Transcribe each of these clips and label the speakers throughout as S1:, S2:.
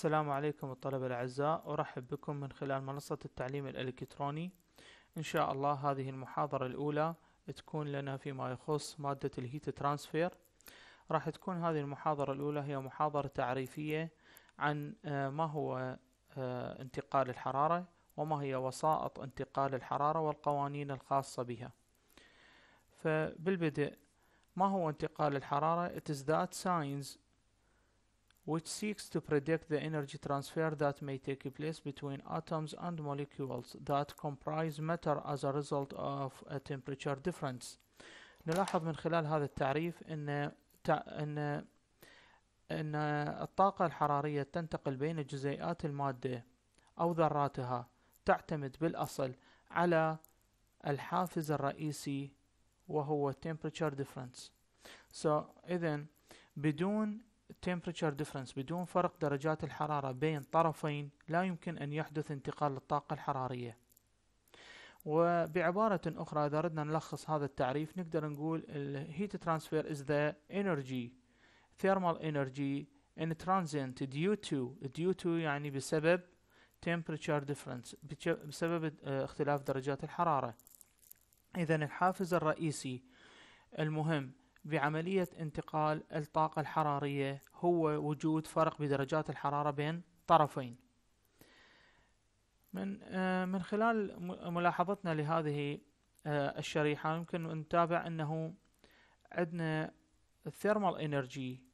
S1: السلام عليكم الطلبة الأعزاء أرحب بكم من خلال منصة التعليم الإلكتروني إن شاء الله هذه المحاضرة الأولى تكون لنا فيما يخص مادة الهيت ترانسفير راح تكون هذه المحاضرة الأولى هي محاضرة تعريفية عن آه، ما هو آه، انتقال الحرارة وما هي وسائط انتقال الحرارة والقوانين الخاصة بها فبالبدء ما هو انتقال الحرارة؟ It is that science which seeks to predict the energy transfer that may take place between atoms and molecules that comprise matter as a result of a temperature difference. نلاحظ من خلال هذا التعريف ان ان ان الطاقة الحرارية تنتقل بين جزيئات المادة او ذراتها تعتمد بالاصل على الحافز الرئيسي وهو temperature difference. So اذا بدون temperature difference بدون فرق درجات الحرارة بين طرفين لا يمكن أن يحدث انتقال الطاقة الحرارية وبعبارة أخرى إذا أردنا نلخص هذا التعريف نقدر نقول heat transfer is the energy thermal energy in transient due to due to يعني بسبب temperature difference بسبب آه، اختلاف درجات الحرارة إذا الحافز الرئيسي المهم بعملية انتقال الطاقة الحرارية هو وجود فرق بدرجات الحرارة بين طرفين من آه، من خلال ملاحظتنا لهذه آه، الشريحة يمكن أن نتابع أنه عندنا الثيرمال انرجي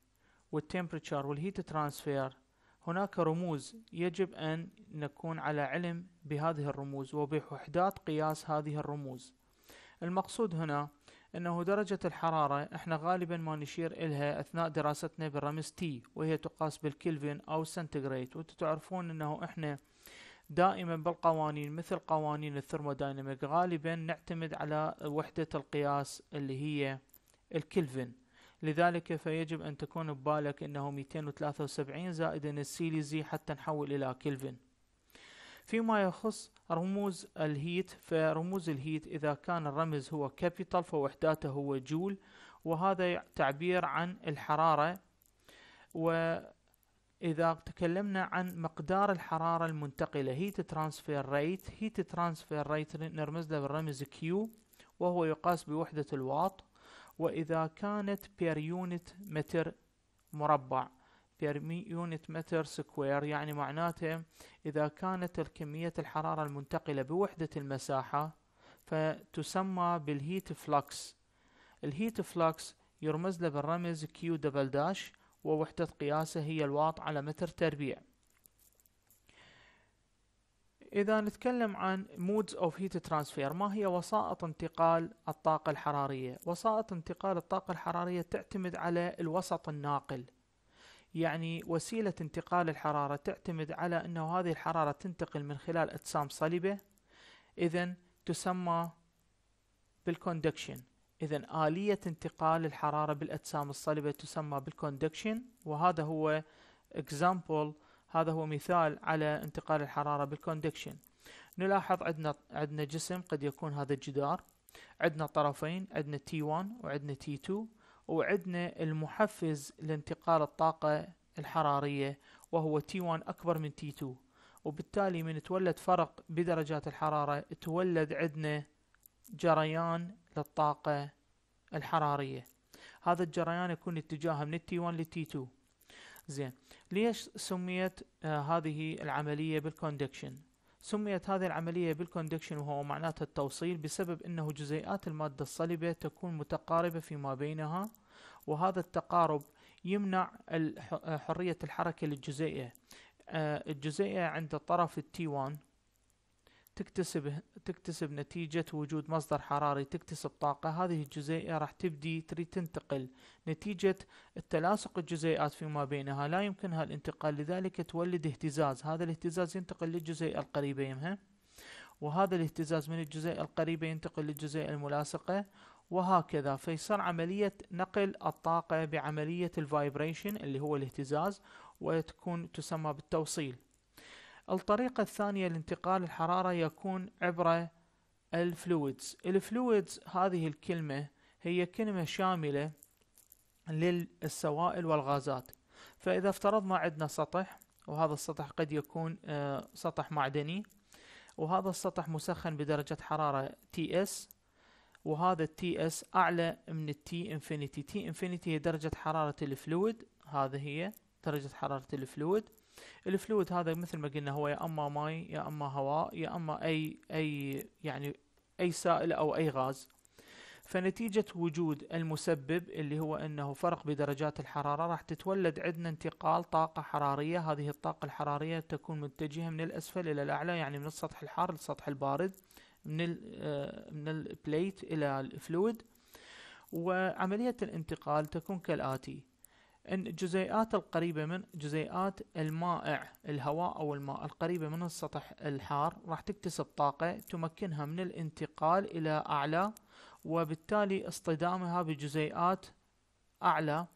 S1: والتمبرتشر والهيت ترانسفير هناك رموز يجب أن نكون على علم بهذه الرموز وبوحدات قياس هذه الرموز المقصود هنا أنه درجة الحرارة احنا غالبا ما نشير إلها أثناء دراستنا بالرمز تي وهي تقاس بالكلفن أو سنتيغريت وتتعرفون تعرفون أنه احنا دائما بالقوانين مثل قوانين الثرموديناميك غالبا نعتمد على وحدة القياس اللي هي الكلفن لذلك فيجب أن تكون ببالك أنه 273 زائد السيليزي حتى نحول إلى كلفن فيما يخص رموز الهيت فرموز الهيت إذا كان الرمز هو كابيتال فوحداته هو جول وهذا تعبير عن الحرارة وإذا تكلمنا عن مقدار الحرارة المنتقلة هيت ترانسفير ريت هيت ترانسفير ريت نرمز له بالرمز كيو وهو يقاس بوحدة الواط وإذا كانت بير يونت متر مربع بير يونت متر سكوير يعني معناته إذا كانت الكمية الحرارة المنتقلة بوحدة المساحة فتسمى بالهيت فلكس الهيت فلكس يرمز له بالرمز كيو دبل داش ووحدة قياسه هي الواط على متر تربيع إذا نتكلم عن مودز of heat transfer ما هي وسائط انتقال الطاقة الحرارية؟ وسائط انتقال الطاقة الحرارية تعتمد على الوسط الناقل يعني وسيلة انتقال الحرارة تعتمد على أنه هذه الحرارة تنتقل من خلال أجسام صلبة إذا تسمى بالكوندكشن إذا آلية انتقال الحرارة بالأجسام الصلبة تسمى بالكوندكشن وهذا هو example هذا هو مثال على انتقال الحرارة بالكوندكشن نلاحظ عندنا عندنا جسم قد يكون هذا الجدار عندنا طرفين عندنا T1 وعندنا T2 وعندنا المحفز لانتقال الطاقة الحرارية وهو T1 أكبر من T2 وبالتالي من تولد فرق بدرجات الحرارة تولد عندنا جريان للطاقة الحرارية هذا الجريان يكون اتجاهه من t 1 للتي 2 زين ليش سميت آه هذه العملية بالكوندكشن سميت هذه العملية بالكوندكشن وهو معناته التوصيل بسبب أنه جزيئات المادة الصلبة تكون متقاربة فيما بينها وهذا التقارب يمنع حرية الحركة للجزيئة آه، الجزيئة عند الطرف t 1 تكتسب تكتسب نتيجة وجود مصدر حراري تكتسب طاقة هذه الجزيئة راح تبدي تريد تنتقل نتيجة التلاصق الجزيئات فيما بينها لا يمكنها الانتقال لذلك تولد اهتزاز هذا الاهتزاز ينتقل للجزيئة القريبة يمها وهذا الاهتزاز من الجزيئة القريبة ينتقل للجزيئة الملاصقة وهكذا فيصير عملية نقل الطاقة بعملية الفايبريشن اللي هو الاهتزاز وتكون تسمى بالتوصيل الطريقة الثانية لانتقال الحرارة يكون عبر الفلويدز الفلويدز هذه الكلمة هي كلمة شاملة للسوائل والغازات فإذا افترضنا عندنا سطح وهذا السطح قد يكون آه، سطح معدني وهذا السطح مسخن بدرجة حرارة تي اس وهذا التي اس أعلى من T انفينيتي تي انفينيتي هي درجة حرارة الفلويد هذا هي درجة حرارة الفلويد الفلويد هذا مثل ما قلنا هو يا اما ماي يا اما هواء يا اما اي اي يعني اي سائل او اي غاز فنتيجة وجود المسبب اللي هو انه فرق بدرجات الحرارة راح تتولد عندنا انتقال طاقة حرارية هذه الطاقة الحرارية تكون متجهة من الاسفل الى الاعلى يعني من السطح الحار للسطح البارد من الـ آه، من البليت الى الفلويد وعملية الانتقال تكون كالآتي ان الجزيئات القريبة من جزيئات المائع الهواء أو الماء القريبة من السطح الحار راح تكتسب طاقة تمكنها من الانتقال إلى أعلى وبالتالي اصطدامها بجزيئات أعلى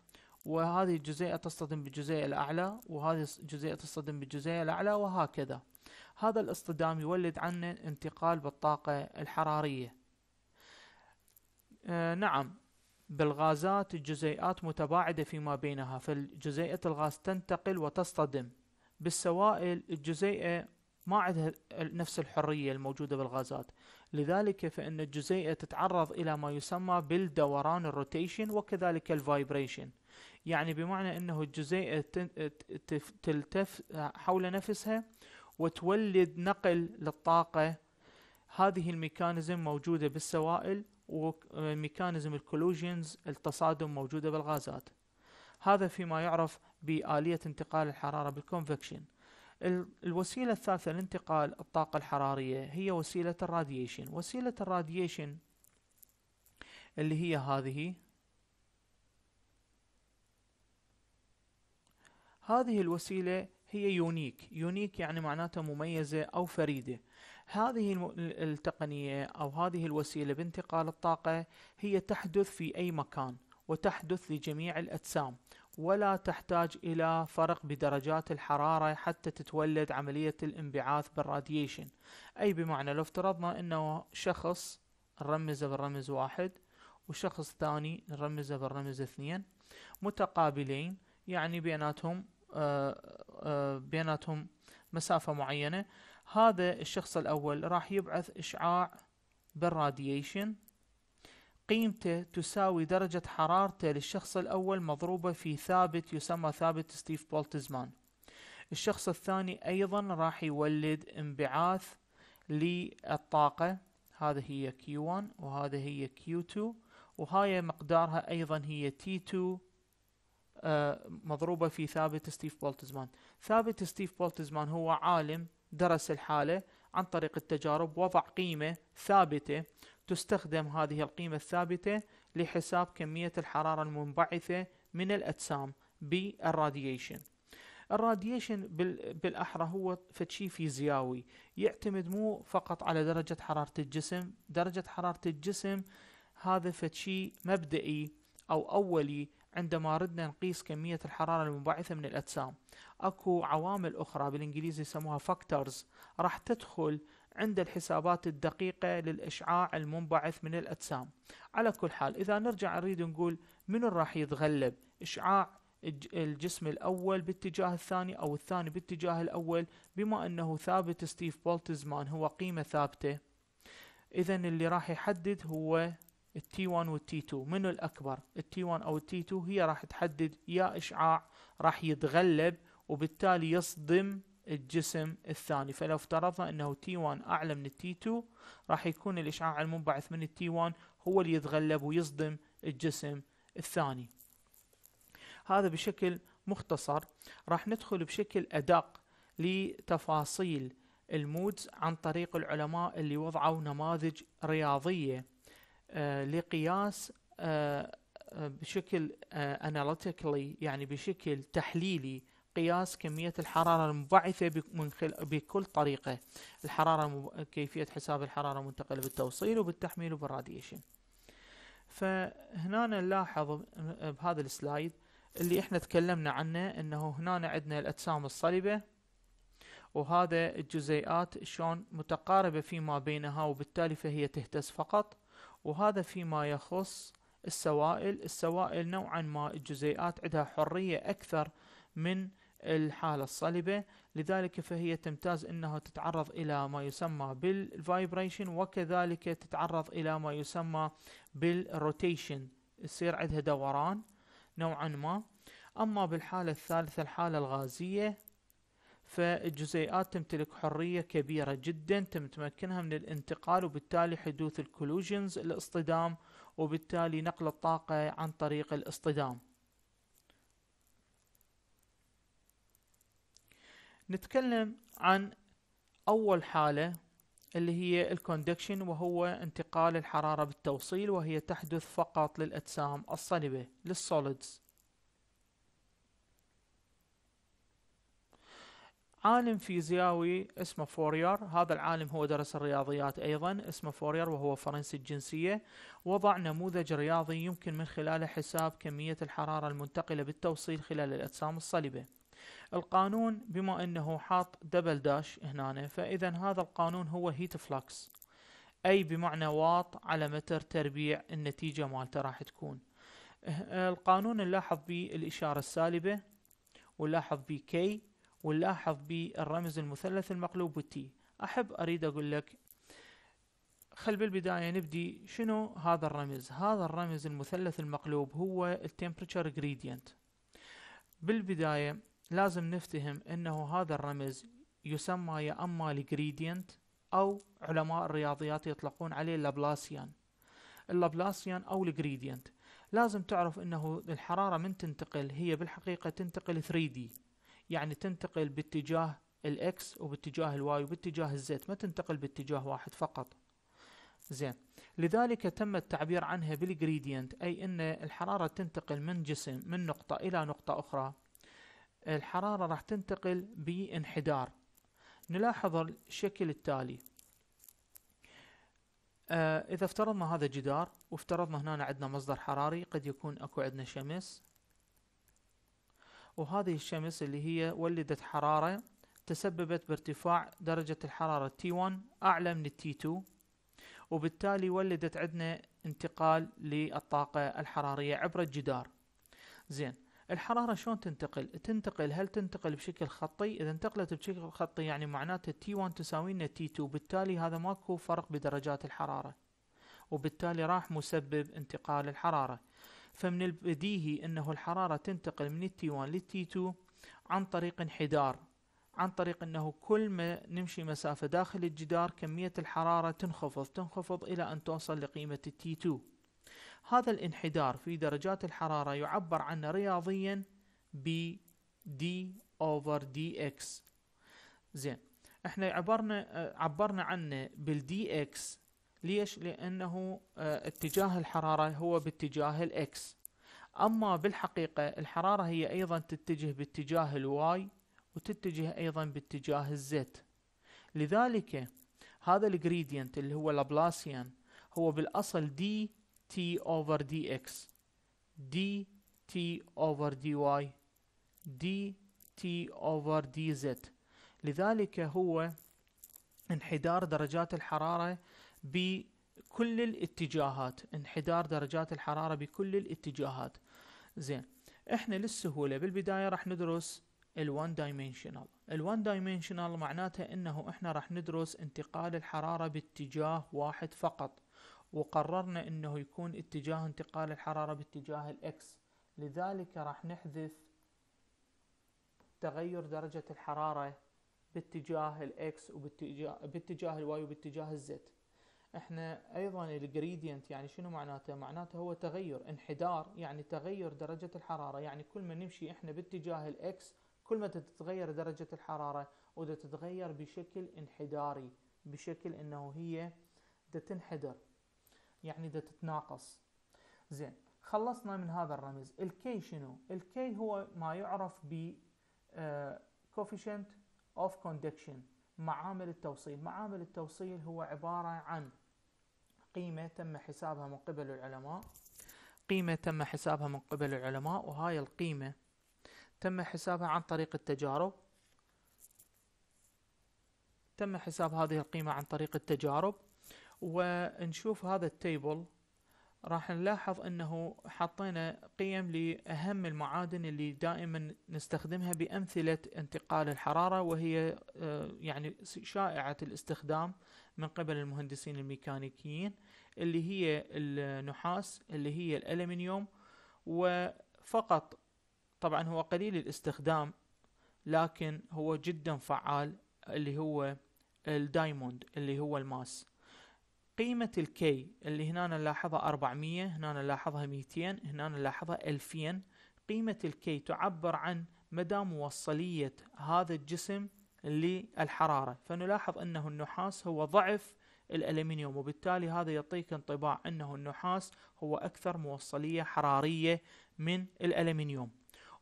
S1: وهذه الجزيئة تصطدم بالجزيئة الأعلى وهذه الجزيئة تصطدم بالجزيئة الأعلى وهكذا هذا الاصطدام يولد عنا انتقال بالطاقة الحرارية آه نعم بالغازات جزيئات متباعدة فيما بينها فالجزيئة الغاز تنتقل وتصطدم بالسوائل الجزيئة ما عندها نفس الحرية الموجودة بالغازات لذلك فإن الجزيئة تتعرض إلى ما يسمى بالدوران الروتيشن وكذلك الفايبريشن يعني بمعنى أنه الجزيئة تلتف حول نفسها وتولد نقل للطاقة هذه الميكانيزم موجودة بالسوائل وميكانيزم الكولوجينز التصادم موجودة بالغازات هذا فيما يعرف بآلية انتقال الحرارة بالكونفكشن الوسيلة الثالثة لانتقال الطاقة الحرارية هي وسيلة الراديشن وسيلة الراديشن اللي هي هذه هذه الوسيلة هي يونيك يونيك يعني معناتها مميزة أو فريدة هذه التقنية أو هذه الوسيلة بانتقال الطاقة هي تحدث في أي مكان وتحدث لجميع الأجسام ولا تحتاج إلى فرق بدرجات الحرارة حتى تتولد عملية الانبعاث بالراديشن أي بمعنى لو افترضنا أنه شخص نرمزه بالرمز واحد وشخص ثاني نرمزه بالرمز اثنين متقابلين يعني بيناتهم آه، آه، بيناتهم مسافة معينة هذا الشخص الأول راح يبعث إشعاع بالراديشن قيمته تساوي درجة حرارته للشخص الأول مضروبة في ثابت يسمى ثابت ستيف بولتزمان الشخص الثاني أيضا راح يولد انبعاث للطاقة هذا هي Q1 وهذا هي Q2 وهاي مقدارها أيضا هي T2 آه، مضروبة في ثابت ستيف بولتزمان ثابت ستيف بولتزمان هو عالم درس الحالة عن طريق التجارب وضع قيمة ثابتة تستخدم هذه القيمة الثابتة لحساب كمية الحرارة المنبعثة من الأجسام بالراديشن الراديشن بالاحرى هو فتشي فيزياوي يعتمد مو فقط على درجه حراره الجسم درجه حراره الجسم هذا فتشي مبدئي او اولي عندما ردنا نقيس كمية الحرارة المنبعثة من الأجسام أكو عوامل أخرى بالإنجليزي يسموها فاكتورز راح تدخل عند الحسابات الدقيقة للإشعاع المنبعث من الأجسام على كل حال إذا نرجع نريد نقول من راح يتغلب إشعاع الجسم الأول باتجاه الثاني أو الثاني باتجاه الأول بما أنه ثابت ستيف بولتزمان هو قيمة ثابتة إذا اللي راح يحدد هو التي 1 والتي 2 منو الاكبر التي 1 او التي 2 هي راح تحدد يا اشعاع راح يتغلب وبالتالي يصدم الجسم الثاني فلو افترضنا انه تي 1 اعلى من التي 2 راح يكون الاشعاع المنبعث من التي 1 هو اللي يتغلب ويصدم الجسم الثاني هذا بشكل مختصر راح ندخل بشكل ادق لتفاصيل المودز عن طريق العلماء اللي وضعوا نماذج رياضيه آه، لقياس آه، آه، بشكل analytically يعني بشكل تحليلي قياس كمية الحرارة المبعثة بكل طريقة الحرارة كيفية حساب الحرارة المنتقلة بالتوصيل وبالتحميل وبالراديشن فهنا نلاحظ بهذا السلايد اللي احنا تكلمنا عنه انه هنا عندنا الاجسام الصلبة وهذا الجزيئات شلون متقاربة فيما بينها وبالتالي فهي تهتز فقط وهذا فيما يخص السوائل السوائل نوعا ما الجزيئات عندها حرية أكثر من الحالة الصلبة لذلك فهي تمتاز أنها تتعرض إلى ما يسمى بالفايبريشن وكذلك تتعرض إلى ما يسمى بالروتيشن يصير عندها دوران نوعا ما أما بالحالة الثالثة الحالة الغازية فالجزيئات تمتلك حرية كبيرة جدا تم تمكنها من الانتقال وبالتالي حدوث الكولوجنز الاصطدام وبالتالي نقل الطاقة عن طريق الاصطدام نتكلم عن أول حالة اللي هي الكوندكشن وهو انتقال الحرارة بالتوصيل وهي تحدث فقط للأجسام الصلبة للسوليدز عالم فيزياوي اسمه فوريار هذا العالم هو درس الرياضيات ايضا اسمه فوريار وهو فرنسي الجنسيه وضع نموذج رياضي يمكن من خلاله حساب كميه الحراره المنتقله بالتوصيل خلال الاجسام الصلبه القانون بما انه حاط دبل داش هنا فاذا هذا القانون هو هيت فلكس اي بمعنى واط على متر تربيع النتيجه مالته راح تكون القانون نلاحظ به الاشاره السالبه ونلاحظ به كي ونلاحظ بالرمز المثلث المقلوب بالتي أحب أريد أقول لك خل بالبداية نبدي شنو هذا الرمز هذا الرمز المثلث المقلوب هو التمبرتشر جريدينت بالبداية لازم نفتهم أنه هذا الرمز يسمى يا أما الجريدينت أو علماء الرياضيات يطلقون عليه اللابلاسيان اللابلاسيان أو الجريدينت لازم تعرف أنه الحرارة من تنتقل هي بالحقيقة تنتقل 3D يعني تنتقل باتجاه الاكس وباتجاه الواي وباتجاه الزد ما تنتقل باتجاه واحد فقط زين لذلك تم التعبير عنها بالجريدينت أي أن الحرارة تنتقل من جسم من نقطة إلى نقطة أخرى الحرارة راح تنتقل بانحدار نلاحظ الشكل التالي آه إذا افترضنا هذا جدار وافترضنا هنا عندنا مصدر حراري قد يكون أكو عندنا شمس وهذه الشمس اللي هي ولدت حرارة تسببت بارتفاع درجة الحرارة T1 أعلى من T2 وبالتالي ولدت عندنا انتقال للطاقة الحرارية عبر الجدار زين الحرارة شلون تنتقل؟ تنتقل هل تنتقل بشكل خطي؟ إذا انتقلت بشكل خطي يعني معناته T1 تساوي لنا T2 بالتالي هذا ماكو فرق بدرجات الحرارة وبالتالي راح مسبب انتقال الحرارة فمن البديهي أنه الحرارة تنتقل من التي 1 للتي 2 عن طريق انحدار عن طريق أنه كل ما نمشي مسافة داخل الجدار كمية الحرارة تنخفض تنخفض إلى أن توصل لقيمة التي 2 هذا الانحدار في درجات الحرارة يعبر عنه رياضيا ب d over dx زين احنا عبرنا عبرنا عنه بالدي اكس ليش لانه آه، اتجاه الحراره هو باتجاه الاكس اما بالحقيقه الحراره هي ايضا تتجه باتجاه الواي وتتجه ايضا باتجاه الزد لذلك هذا الجريدينت اللي هو لابلاسيان هو بالاصل دي تي اوفر دي اكس دي تي اوفر دي واي دي تي اوفر دي زد لذلك هو انحدار درجات الحرارة بكل الاتجاهات انحدار درجات الحرارة بكل الاتجاهات زين احنا للسهولة بالبداية راح ندرس الوان دايمنشنال الوان دايمنشنال معناتها انه احنا راح ندرس انتقال الحرارة باتجاه واحد فقط وقررنا انه يكون اتجاه انتقال الحرارة باتجاه الاكس لذلك راح نحذف تغير درجة الحرارة باتجاه الاكس وباتجاه باتجاه الواي وباتجاه الزد احنا ايضا الجريدينت يعني شنو معناته معناته هو تغير انحدار يعني تغير درجة الحرارة يعني كل ما نمشي احنا باتجاه الاكس كل ما تتغير درجة الحرارة وده تتغير بشكل انحداري بشكل انه هي ده تنحدر يعني ده تتناقص زين خلصنا من هذا الرمز الكي شنو الكي هو ما يعرف ب كوفيشنت اوف كوندكشن معامل التوصيل معامل التوصيل هو عبارة عن قيمة تم حسابها من قبل العلماء قيمة تم حسابها من قبل العلماء وهاي القيمة تم حسابها عن طريق التجارب تم حساب هذه القيمة عن طريق التجارب ونشوف هذا التيبل راح نلاحظ انه حطينا قيم لاهم المعادن اللي دائما نستخدمها بامثله انتقال الحراره وهي آه، يعني شائعه الاستخدام من قبل المهندسين الميكانيكيين اللي هي النحاس اللي هي الالمنيوم وفقط طبعا هو قليل الاستخدام لكن هو جدا فعال اللي هو الدايموند اللي هو الماس قيمة الكي اللي هنا نلاحظها 400 هنا نلاحظها 200 هنا نلاحظها 2000 قيمة الكي تعبر عن مدى موصلية هذا الجسم للحرارة فنلاحظ أنه النحاس هو ضعف الألمنيوم وبالتالي هذا يعطيك انطباع أنه النحاس هو أكثر موصلية حرارية من الألمنيوم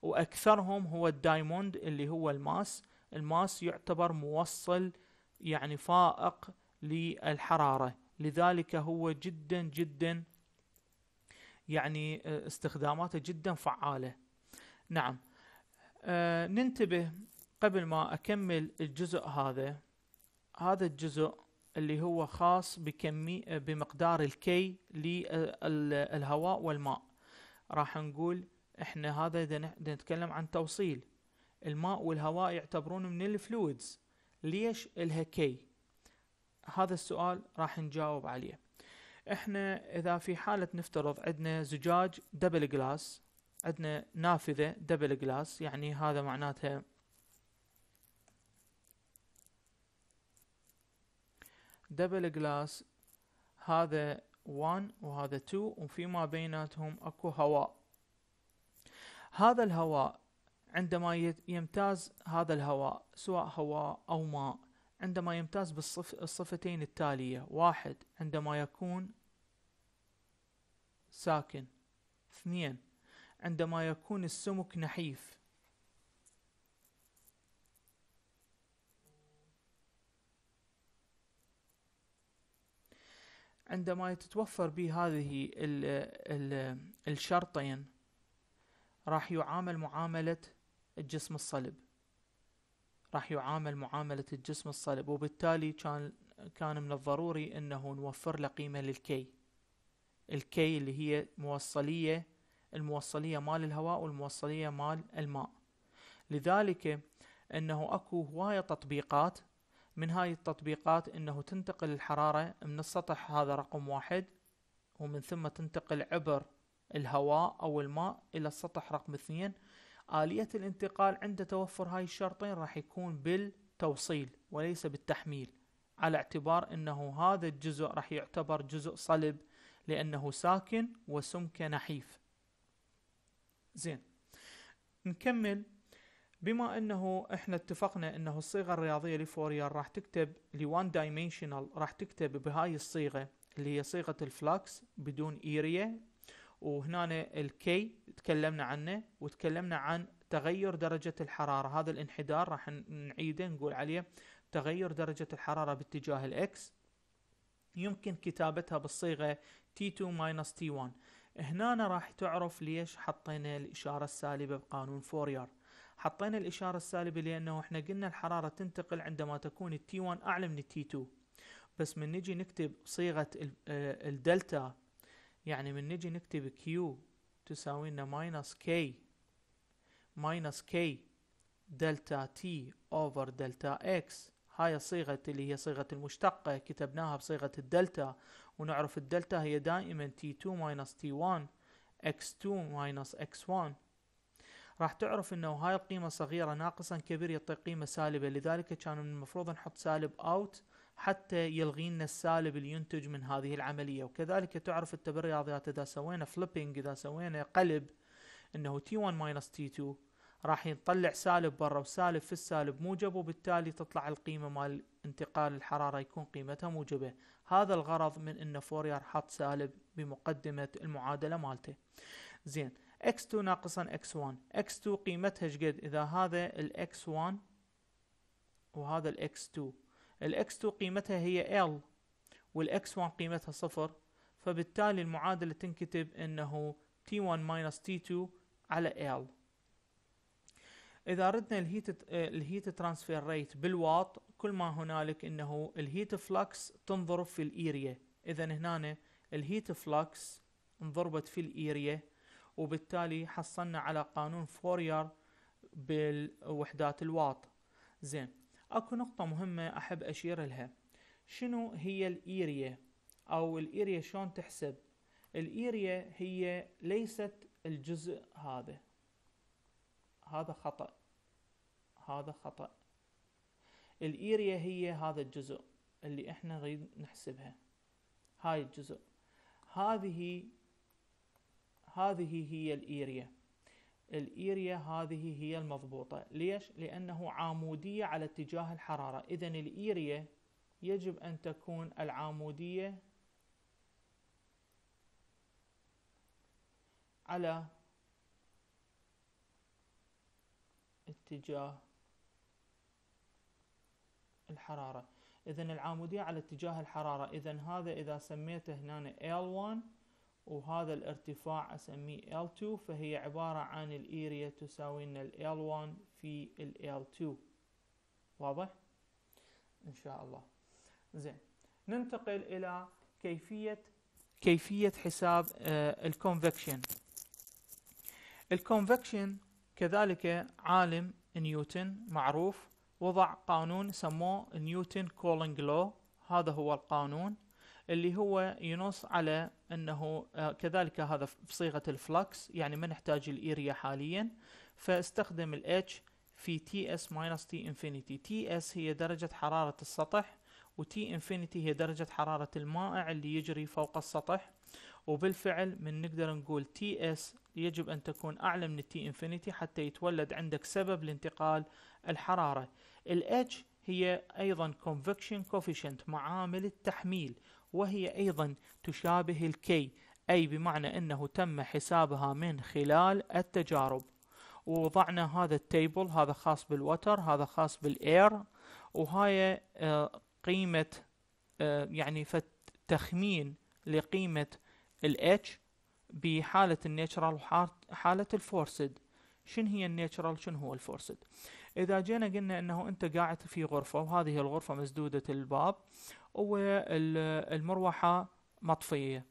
S1: وأكثرهم هو الدايموند اللي هو الماس الماس يعتبر موصل يعني فائق للحرارة لذلك هو جدا جدا يعني آه، استخداماته جدا فعالة نعم أه ننتبه قبل ما أكمل الجزء هذا هذا الجزء اللي هو خاص بكمي بمقدار الكي للهواء والماء راح نقول احنا هذا اذا نتكلم عن توصيل الماء والهواء يعتبرون من الفلويدز ليش الها كي هذا السؤال راح نجاوب عليه احنا اذا في حالة نفترض عندنا زجاج دبل جلاس عندنا نافذة دبل جلاس يعني هذا معناتها دبل جلاس هذا 1 وهذا 2 وفي ما بيناتهم اكو هواء هذا الهواء عندما يمتاز هذا الهواء سواء هواء او ماء عندما يمتاز بالصفتين التالية واحد عندما يكون ساكن اثنين عندما يكون السمك نحيف عندما تتوفر به هذه ال ال الشرطين راح يعامل معاملة الجسم الصلب راح يعامل معاملة الجسم الصلب وبالتالي كان كان من الضروري انه نوفر له قيمة للكي الكي اللي هي موصلية الموصلية مال الهواء والموصلية مال الماء لذلك انه اكو هواية تطبيقات من هاي التطبيقات انه تنتقل الحرارة من السطح هذا رقم واحد ومن ثم تنتقل عبر الهواء او الماء الى السطح رقم اثنين آلية الانتقال عند توفر هاي الشرطين راح يكون بالتوصيل وليس بالتحميل على اعتبار أنه هذا الجزء راح يعتبر جزء صلب لأنه ساكن وسمك نحيف زين نكمل بما انه احنا اتفقنا انه الصيغه الرياضيه لفوريال راح تكتب لوان دايمينشنال راح تكتب بهاي الصيغه اللي هي صيغه الفلاكس بدون ايريا وهنا الكي تكلمنا عنه وتكلمنا عن تغير درجة الحرارة هذا الانحدار راح نعيده نقول عليه تغير درجة الحرارة باتجاه الاكس يمكن كتابتها بالصيغة T2 T1 هنا راح تعرف ليش حطينا الإشارة السالبة بقانون فوريار حطينا الإشارة السالبة لأنه احنا قلنا الحرارة تنتقل عندما تكون التي 1 أعلى من التي 2 بس من نجي نكتب صيغة آه، الدلتا يعني من نجي نكتب Q تساوي لنا ماينس K ماينس K دلتا T اوفر دلتا X هاي صيغة اللي هي صيغة المشتقة كتبناها بصيغة الدلتا ونعرف الدلتا هي دائما t 2 ماينس t 1 x 2 ماينس x 1 راح تعرف انه هاي القيمة صغيرة ناقصا كبير يعطي قيمة سالبة لذلك كان من المفروض نحط سالب out حتى يلغينا السالب اللي ينتج من هذه العمليه وكذلك تعرف انت بالرياضيات اذا سوينا فليبنج اذا سوينا قلب انه تي 1 ماينس تي 2 راح نطلع سالب برا وسالب في السالب موجب وبالتالي تطلع القيمه مال انتقال الحراره يكون قيمتها موجبه هذا الغرض من ان فوريار حط سالب بمقدمه المعادله مالته زين x2 ناقصا x1 x2 قيمتها شقد اذا هذا ال x1 وهذا ال x2 الإكس 2 قيمتها هي L والإكس 1 قيمتها صفر فبالتالي المعادلة تنكتب أنه T1 minus T2 على L إذا ردنا الهيت الهيت ترانسفير ريت بالواط كل ما هنالك أنه الهيت فلكس تنضرب في الإيريا إذا هنا الهيت فلكس انضربت في الإيريا وبالتالي حصلنا على قانون فورير بالوحدات الواط زين اكو نقطة مهمة احب اشير لها شنو هي الإيريا او الإيريا شلون تحسب الإيريا هي ليست الجزء هذا هذا خطأ هذا خطأ الإيريا هي هذا الجزء اللي احنا نريد نحسبها هاي الجزء هذه هذه هي الإيريا الإيريا هذه هي المضبوطة ليش؟ لأنه عامودية على اتجاه الحرارة إذا الإيريا يجب أن تكون العامودية على اتجاه الحرارة إذا العامودية على اتجاه الحرارة إذا هذا إذا سميته هنا L1 وهذا الارتفاع اسميه L2 فهي عبارة عن الاريا تساوي لنا ال L1 في ال L2 واضح؟ ان شاء الله زين ننتقل الى كيفية كيفية حساب الكونفكشن آه، الكونفكشن كذلك عالم نيوتن معروف وضع قانون سموه نيوتن كولينج لو هذا هو القانون اللي هو ينص على انه آه، كذلك هذا في صيغه الفلكس يعني ما نحتاج الاريا حاليا فاستخدم الاتش في تي اس ماينس تي انفينيتي تي اس هي درجه حراره السطح وتي انفينيتي هي درجه حراره المائع اللي يجري فوق السطح وبالفعل من نقدر نقول تي اس يجب ان تكون اعلى من تي انفينيتي حتى يتولد عندك سبب لانتقال الحراره الاتش هي ايضا convection coefficient معامل التحميل وهي أيضا تشابه الكي أي بمعنى أنه تم حسابها من خلال التجارب ووضعنا هذا التيبل هذا خاص بالوتر هذا خاص بالاير وهاي آه، قيمة آه، يعني تخمين لقيمة الاتش بحالة الناتشرال وحالة الفورسد شن هي الناتشرال شن هو الفورسد اذا جينا قلنا انه انت قاعد في غرفه وهذه الغرفه مسدوده الباب والمروحه مطفيه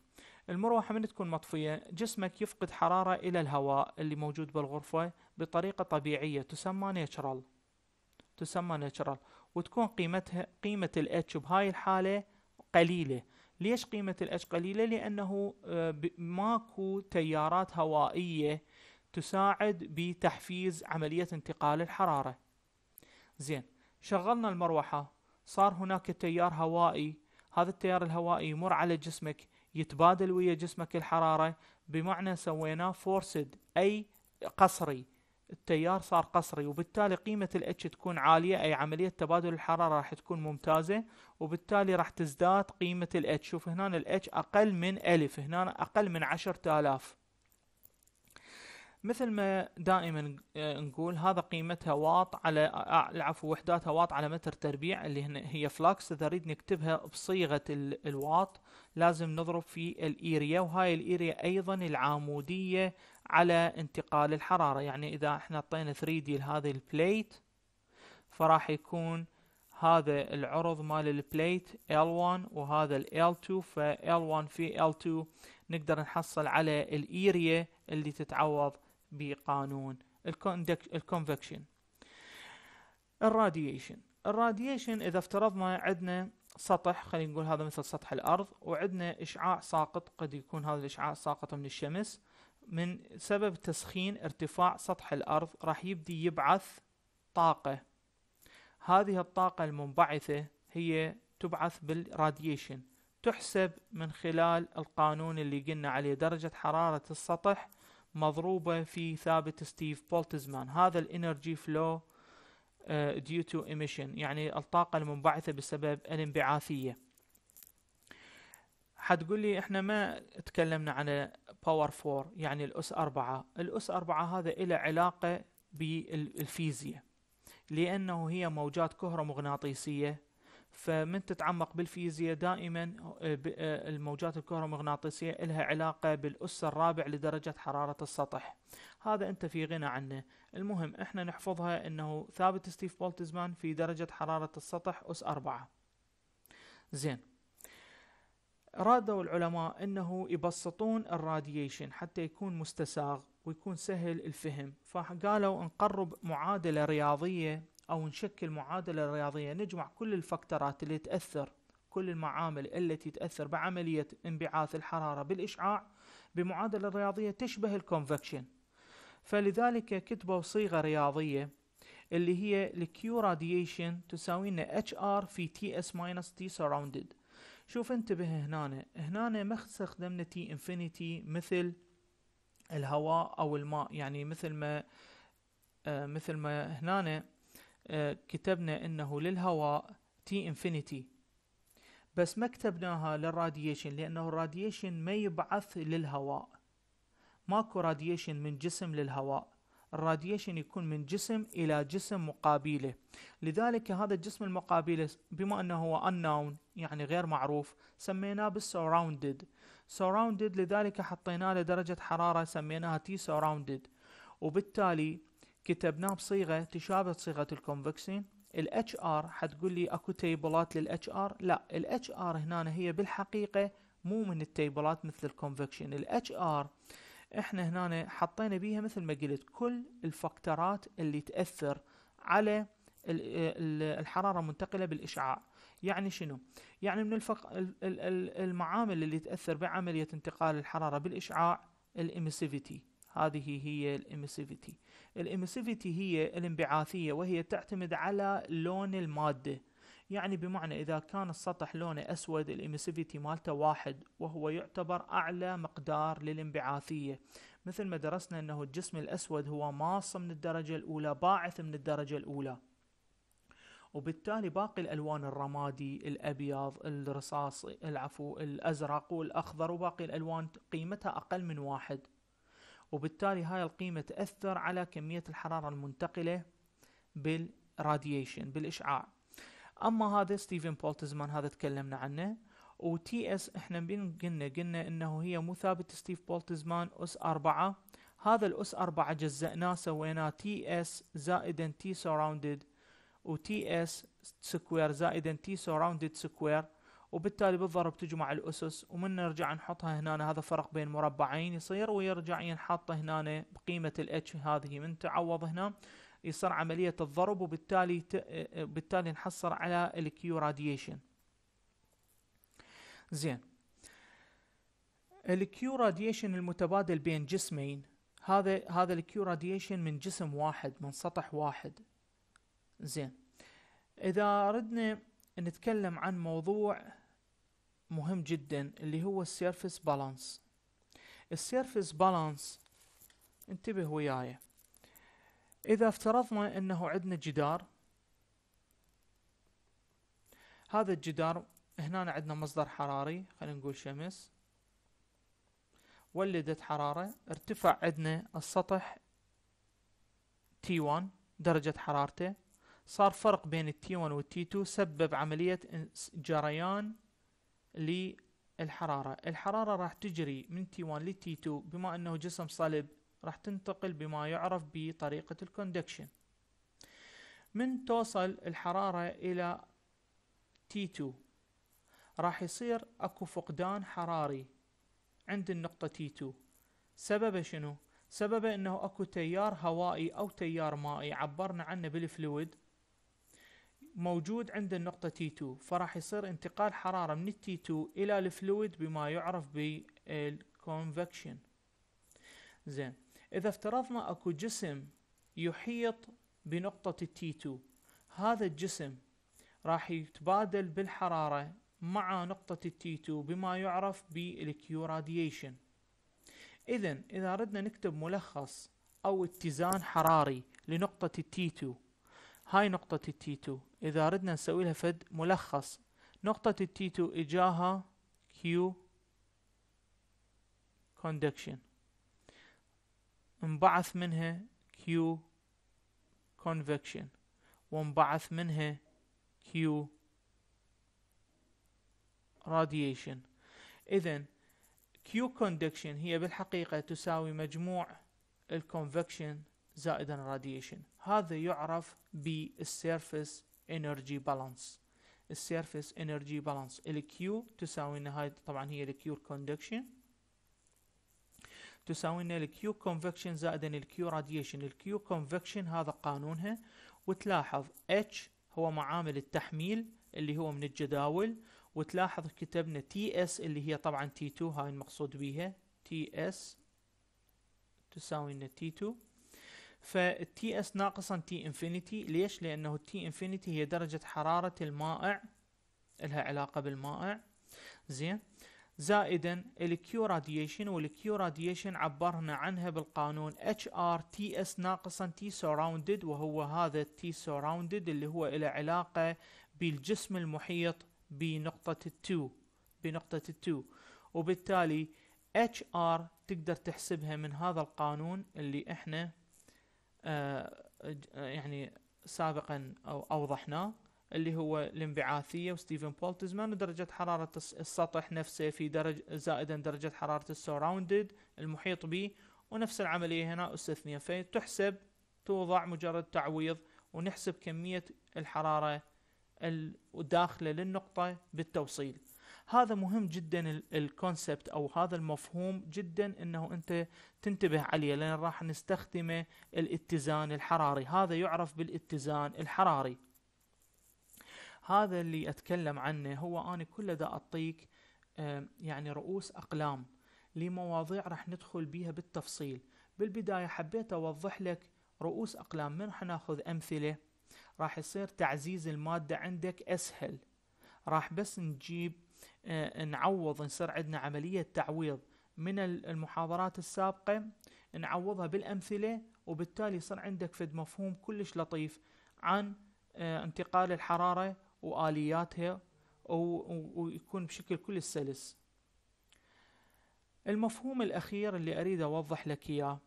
S1: المروحه من تكون مطفيه جسمك يفقد حراره الى الهواء اللي موجود بالغرفه بطريقه طبيعيه تسمى نيتشرال تسمى نيتشرال وتكون قيمتها قيمه الاتش بهاي الحاله قليله ليش قيمة الاتش قليلة؟ لأنه آه، ماكو تيارات هوائية تساعد بتحفيز عملية انتقال الحرارة زين شغلنا المروحة صار هناك تيار هوائي هذا التيار الهوائي يمر على جسمك يتبادل ويا جسمك الحرارة بمعنى سويناه فورسد أي قصري التيار صار قصري وبالتالي قيمة الاتش تكون عالية أي عملية تبادل الحرارة راح تكون ممتازة وبالتالي راح تزداد قيمة الاتش شوف هنا الاتش أقل من ألف هنا أقل من عشرة آلاف مثل ما دائما آه، نقول هذا قيمتها واط على آه، العفو وحداتها واط على متر تربيع اللي هنا هي فلاكس اذا اريد نكتبها بصيغه الواط لازم نضرب في الاريا وهاي الاريا ايضا العاموديه على انتقال الحراره يعني اذا احنا اعطينا 3 دي لهذه البليت فراح يكون هذا العرض مال البليت L1 وهذا ال L2 ف L1 في L2 نقدر نحصل على الإيريا اللي تتعوض بقانون الكونفكشن الراديشن الراديشن اذا افترضنا عندنا سطح خلينا نقول هذا مثل سطح الارض وعندنا اشعاع ساقط قد يكون هذا الاشعاع ساقط من الشمس من سبب تسخين ارتفاع سطح الارض راح يبدي يبعث طاقه هذه الطاقه المنبعثه هي تبعث بالراديشن تحسب من خلال القانون اللي قلنا عليه درجه حراره السطح مضروبة في ثابت ستيف بولتزمان هذا الانرجي فلو ديو تو ايميشن يعني الطاقة المنبعثة بسبب الانبعاثية حتقول لي احنا ما تكلمنا عن باور فور يعني الأس اربعة الأس اربعة هذا إلى علاقة بالفيزياء لأنه هي موجات كهرومغناطيسية فمن تتعمق بالفيزياء دائما آه، آه، الموجات الكهرومغناطيسية لها علاقة بالأس الرابع لدرجة حرارة السطح هذا أنت في غنى عنه المهم احنا نحفظها أنه ثابت ستيف بولتزمان في درجة حرارة السطح أس أربعة زين رادوا العلماء أنه يبسطون الراديشن حتى يكون مستساغ ويكون سهل الفهم فقالوا نقرب معادلة رياضية او نشكل معادله رياضيه نجمع كل الفكترات اللي تاثر كل المعامل التي تاثر بعمليه انبعاث الحراره بالاشعاع بمعادله رياضيه تشبه الكونفكشن فلذلك كتبوا صيغه رياضيه اللي هي الكيو راديشن تساوي لنا اتش ار في تي اس ماينس تي سراوندد شوف انتبه هنا هنا ما استخدمنا تي انفينيتي مثل الهواء او الماء يعني مثل ما آه مثل ما هنا آه، كتبنا انه للهواء تي انفينيتي بس ما كتبناها للراديشن لانه الراديشن ما يبعث للهواء ماكو راديشن من جسم للهواء الراديشن يكون من جسم الى جسم مقابله لذلك هذا الجسم المقابله بما انه هو unknown يعني غير معروف سميناه بالسراوندد سراوندد لذلك حطيناه لدرجه حراره سميناها تي سراوندد وبالتالي كتبناه بصيغه تشابه صيغه الكونفكسين الاتش ار حتقول لي اكو تيبلات للاتش ار لا الاتش ار هنا هي بالحقيقه مو من التيبلات مثل الكونفكشن الاتش ار احنا هنا حطينا بيها مثل ما قلت كل الفاكتورات اللي تاثر على الحراره المنتقله بالاشعاع يعني شنو يعني من الفق... المعامل اللي تاثر بعمليه انتقال الحراره بالاشعاع الاميسيفيتي هذه هي الإمسيفيتي الإمسيفيتي هي الانبعاثية وهي تعتمد على لون المادة يعني بمعنى إذا كان السطح لونه أسود الإمسيفيتي مالته واحد وهو يعتبر أعلى مقدار للانبعاثية مثل ما درسنا أنه الجسم الأسود هو ماص من الدرجة الأولى باعث من الدرجة الأولى وبالتالي باقي الالوان الرمادي الابيض الرصاصي العفو الازرق والاخضر وباقي الالوان قيمتها اقل من واحد وبالتالي هاي القيمة تأثر على كمية الحرارة المنتقلة بالراديشن بالإشعاع أما هذا ستيفن بولتزمان هذا تكلمنا عنه وتي اس احنا بين قلنا قلنا انه هي مو ثابت ستيف بولتزمان اس أربعة هذا الاس أربعة جزأناه سويناه تي اس زائدا تي سراوندد وتي اس سكوير زائدا تي سراوندد سكوير وبالتالي بالضرب تجمع الأسس ومن نرجع نحطها هنا هذا فرق بين مربعين يصير ويرجع ينحط هنا بقيمة الاتش هذه من تعوض هنا يصير عملية الضرب وبالتالي ت... بالتالي نحصل على الكيو راديشن زين الكيو راديشن المتبادل بين جسمين هذا هذا الكيو راديشن من جسم واحد من سطح واحد زين اذا ردنا نتكلم عن موضوع مهم جدا اللي هو السيرفس بالانس السيرفس بالانس انتبه وياي اذا افترضنا انه عندنا جدار هذا الجدار هنا عندنا مصدر حراري خلينا نقول شمس ولدت حرارة ارتفع عندنا السطح T1 درجة حرارته صار فرق بين التي 1 والتي 2 سبب عملية جريان للحرارة الحرارة راح تجري من تي 1 لتي 2 بما أنه جسم صلب راح تنتقل بما يعرف بطريقة الكوندكشن من توصل الحرارة إلى تي 2 راح يصير اكو فقدان حراري عند النقطة تي 2 سببه شنو؟ سببه انه اكو تيار هوائي او تيار مائي عبرنا عنه بالفلويد موجود عند النقطة T2 فراح يصير انتقال حرارة من t 2 إلى الفلويد بما يعرف بالكونفكشن زين إذا افترضنا أكو جسم يحيط بنقطة t 2 هذا الجسم راح يتبادل بالحرارة مع نقطة t 2 بما يعرف بالكيو راديشن إذا إذا أردنا نكتب ملخص أو اتزان حراري لنقطة t 2 هاي نقطة t 2 إذا أردنا نسوي لها فد ملخص نقطة تو إجاها Q كوندكشن انبعث منها Q كونفكشن وانبعث منها Q راديشن إذا كيو كوندكشن هي بالحقيقة تساوي مجموع الكونفكشن زائدا radiation هذا يعرف بالسيرفس انرجي بالانس السيرفيس انرجي بالانس الكيو تساوي لنا هاي طبعا هي الكيور كوندكشن تساوي لنا الكيو كونفكشن زائدا الكيو راديشن الكيو كونفكشن هذا قانونها وتلاحظ اتش هو معامل التحميل اللي هو من الجداول وتلاحظ كتبنا تي اس اللي هي طبعا تي 2 هاي المقصود بيها تي اس تساوي لنا تي 2 فالتي اس ناقصا تي انفينيتي ليش لانه التي انفينيتي هي درجة حرارة المائع لها علاقة بالمائع زين زائدا الكيو راديشن والكيو راديشن عبرنا عنها بالقانون اتش ار تي اس ناقصا تي سراوندد وهو هذا التي سراوندد اللي هو له علاقة بالجسم المحيط بنقطة التو بنقطة التو وبالتالي اتش ار تقدر تحسبها من هذا القانون اللي احنا آه، آه، يعني سابقا أو أوضحناه اللي هو الانبعاثية وستيفن بولتزمان درجه حرارة السطح نفسه في درجة زائدا درجة حرارة السراوندد المحيط به ونفس العملية هنا استثنية فتحسب توضع مجرد تعويض ونحسب كمية الحرارة الداخلة للنقطة بالتوصيل هذا مهم جدا الكونسبت او هذا المفهوم جدا انه انت تنتبه عليه لان راح نستخدمه الاتزان الحراري هذا يعرف بالاتزان الحراري هذا اللي اتكلم عنه هو انا كله دا اعطيك يعني رؤوس اقلام لمواضيع راح ندخل بيها بالتفصيل بالبداية حبيت اوضح لك رؤوس اقلام من راح ناخذ امثلة راح يصير تعزيز المادة عندك اسهل راح بس نجيب آه، نعوض نصير عندنا عملية تعويض من المحاضرات السابقة نعوضها بالأمثلة وبالتالي يصير عندك فد مفهوم كلش لطيف عن آه، انتقال الحرارة وآلياتها ويكون بشكل كل سلس المفهوم الأخير اللي أريد أوضح لك إياه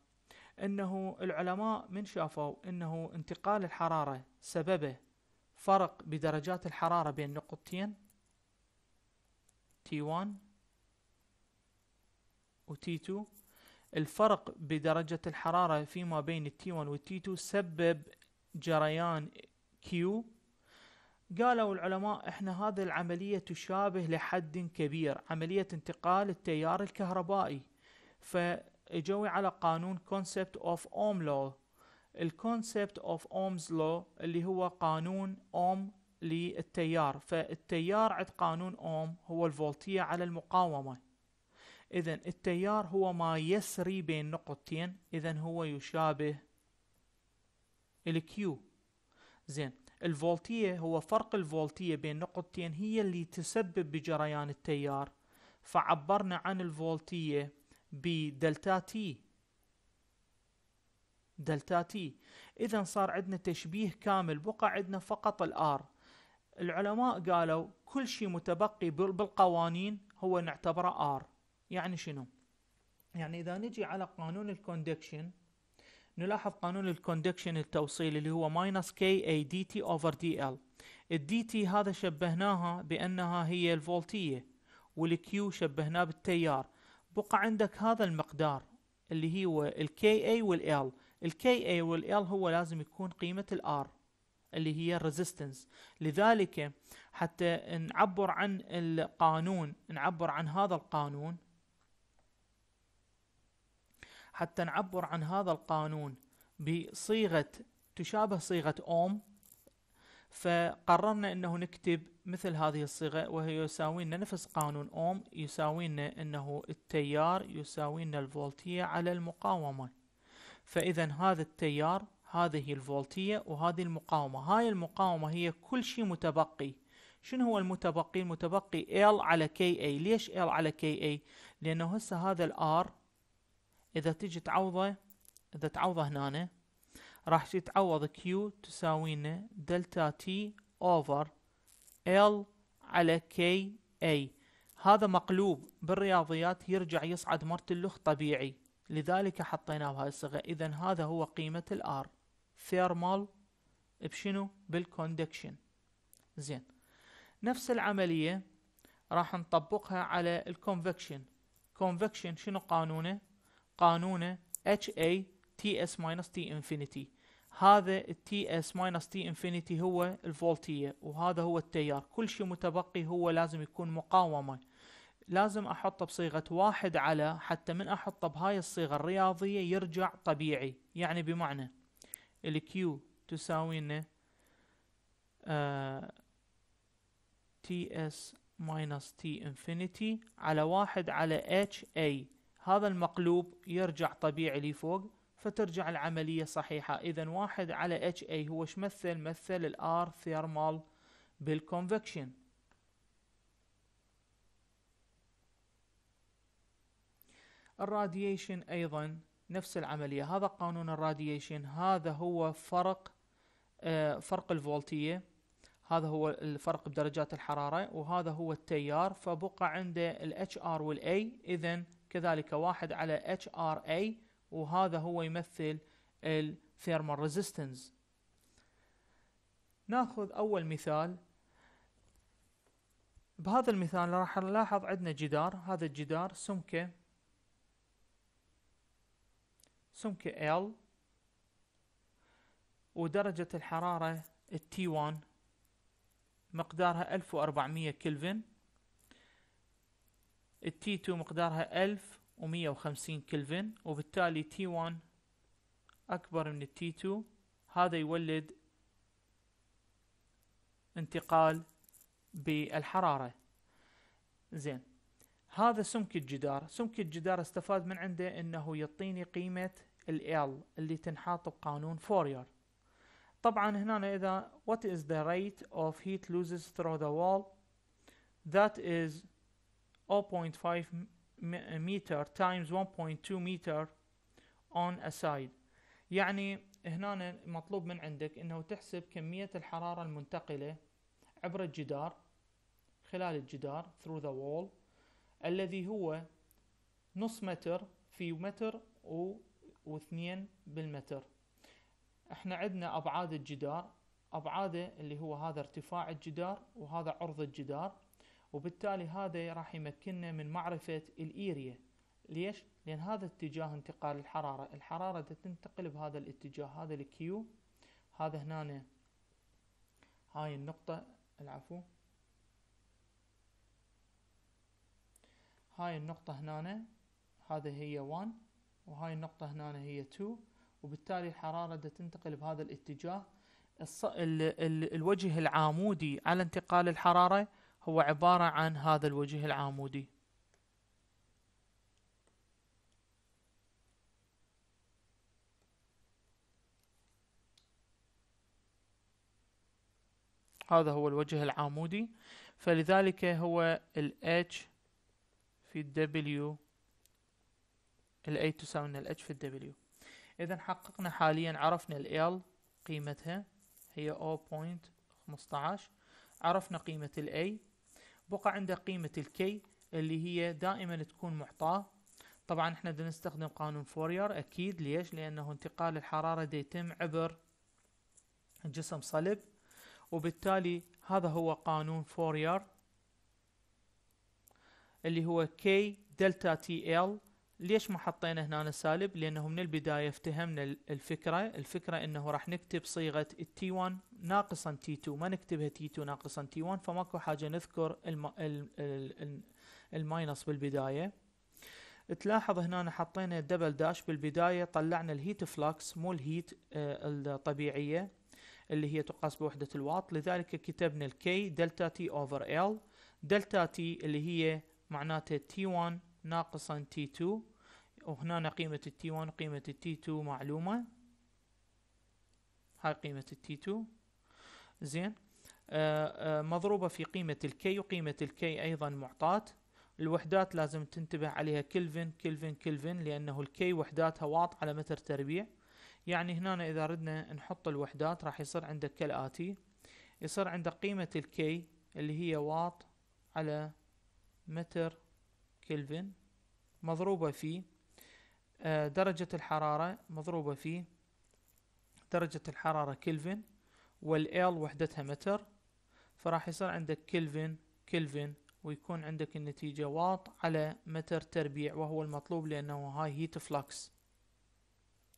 S1: أنه العلماء من شافوا أنه انتقال الحرارة سببه فرق بدرجات الحرارة بين نقطتين t 1 و t 2 الفرق بدرجة الحرارة فيما بين t 1 و t 2 سبب جريان Q قالوا العلماء احنا هذه العملية تشابه لحد كبير عملية انتقال التيار الكهربائي فجوي على قانون concept of ohm law الكونسبت اوف اومز لو اللي هو قانون اوم للتيار فالتيار عند قانون أوم هو الفولتية على المقاومة إذا التيار هو ما يسري بين نقطتين إذا هو يشابه الكيو زين الفولتية هو فرق الفولتية بين نقطتين هي اللي تسبب بجريان التيار فعبرنا عن الفولتية بدلتا تي دلتا تي اذا صار عندنا تشبيه كامل بقى عندنا فقط الار العلماء قالوا كل شيء متبقي بالقوانين هو نعتبره ار يعني شنو يعني اذا نجي على قانون الكوندكشن نلاحظ قانون الكوندكشن التوصيل اللي هو ماينس كي اي دي تي اوفر دي ال الدي تي هذا شبهناها بانها هي الفولتيه والكيو شبهناه بالتيار بقى عندك هذا المقدار اللي هو الكي اي والال الكي اي والال هو لازم يكون قيمه الار اللي هي الريزيستنس لذلك حتى نعبر عن القانون نعبر عن هذا القانون حتى نعبر عن هذا القانون بصيغة تشابه صيغة أوم فقررنا أنه نكتب مثل هذه الصيغة وهي يساوي لنا نفس قانون أوم يساوي لنا أنه التيار يساوي لنا الفولتية على المقاومة فإذا هذا التيار هذه الفولتية وهذه المقاومة هاي المقاومة هي كل شيء متبقي شنو هو المتبقي المتبقي L على KA ليش L على KA لأنه هسه هذا R إذا تجي تعوضه إذا تعوضه هنا راح تتعوض Q تساوينا دلتا T over L على KA هذا مقلوب بالرياضيات يرجع يصعد مرة اللخ طبيعي لذلك حطيناه بهذه الصيغة إذا هذا هو قيمة الآر ثيرمال بشنو بالكوندكشن زين نفس العملية راح نطبقها على الكونفكشن كونفكشن شنو قانونه قانونه HA TS minus T infinity هذا ال TS minus T infinity هو الفولتية وهذا هو التيار كل شيء متبقي هو لازم يكون مقاومة لازم احطه بصيغة واحد على حتى من احطه بهاي الصيغة الرياضية يرجع طبيعي يعني بمعنى ال Q تساوينا تي اس ماينس تي انفينيتي على واحد على اتش اي هذا المقلوب يرجع طبيعي لفوق فترجع العملية صحيحة إذا واحد على اتش اي هو شمثل مثل الار ثيرمال بالكونفكشن الراديشن أيضا نفس العملية هذا قانون الراديشن هذا هو فرق آه، فرق الفولتية هذا هو الفرق بدرجات الحرارة وهذا هو التيار فبقى عنده ال HR وال A إذا كذلك واحد على HRA وهذا هو يمثل الثيرمال ريزيستنس ناخذ أول مثال بهذا المثال راح نلاحظ عندنا جدار هذا الجدار سمكة سمك L ودرجة الحرارة الحرارة 1 مقدارها 1400 كلفن t 2 مقدارها 1150 كلفن وبالتالي t 1 أكبر من t 2 هذا يولد انتقال بالحرارة زين هذا سمك الجدار سمك الجدار استفاد من عنده انه يعطيني قيمة ال اللي تنحط بقانون فورير طبعا هنا اذا what is the rate of heat loses through the wall that is 0.5 meter times 1.2 meter on a side يعني هنا مطلوب من عندك انه تحسب كمية الحرارة المنتقلة عبر الجدار خلال الجدار through the wall الذي هو نص متر في متر و واثنين بالمتر احنا عندنا ابعاد الجدار ابعاده اللي هو هذا ارتفاع الجدار وهذا عرض الجدار وبالتالي هذا راح يمكننا من معرفة الإيريا ليش؟ لأن هذا اتجاه انتقال الحرارة الحرارة تنتقل بهذا الاتجاه هذا الكيو هذا هنا هاي النقطة العفو هاي النقطة هنا هذا هي 1 وهاي النقطة هنا هي 2 وبالتالي الحرارة دا تنتقل بهذا الاتجاه الص... ال... ال... الوجه العامودي على انتقال الحرارة هو عبارة عن هذا الوجه العامودي هذا هو الوجه العامودي فلذلك هو ال H في W ال A تساوي ال H في W إذا حققنا حاليا عرفنا ال L قيمتها هي 0.15 عرفنا قيمة ال A بقى عندك قيمة ال K اللي هي دائما تكون معطاة طبعا احنا دا نستخدم قانون فورير اكيد ليش لانه انتقال الحرارة دا يتم عبر جسم صلب وبالتالي هذا هو قانون فورير اللي هو K دلتا تي ال ليش ما حطينا هنا سالب لانه من البداية افتهمنا الفكرة الفكرة انه راح نكتب صيغة t 1 ناقصا تي 2 ما نكتبها تي 2 ناقصا تي 1 فماكو حاجة نذكر الماينس الماينص بالبداية تلاحظ هنا حطينا الدبل داش بالبداية طلعنا الهيت فلكس مو الهيت آه، الطبيعية اللي هي تقاس بوحدة الواط لذلك كتبنا الكي دلتا تي اوفر ال دلتا تي اللي هي معناته t 1 ناقصا t 2 وهنا قيمة t 1 قيمة t 2 معلومة هاي قيمة t 2 زين آه، آه، مضروبة في قيمة الكي وقيمة الكي أيضا معطاة الوحدات لازم تنتبه عليها كلفن كلفن كلفن لأنه الكي وحداتها واط على متر تربيع يعني هنا إذا ردنا نحط الوحدات راح يصير عندك كالآتي يصير عندك قيمة الكي اللي هي واط على متر كلفن مضروبة في آه، درجة الحرارة مضروبة في درجة الحرارة كلفن والال وحدتها متر فراح يصير عندك كلفن كلفن ويكون عندك النتيجة واط على متر تربيع وهو المطلوب لأنه هاي هيت فلكس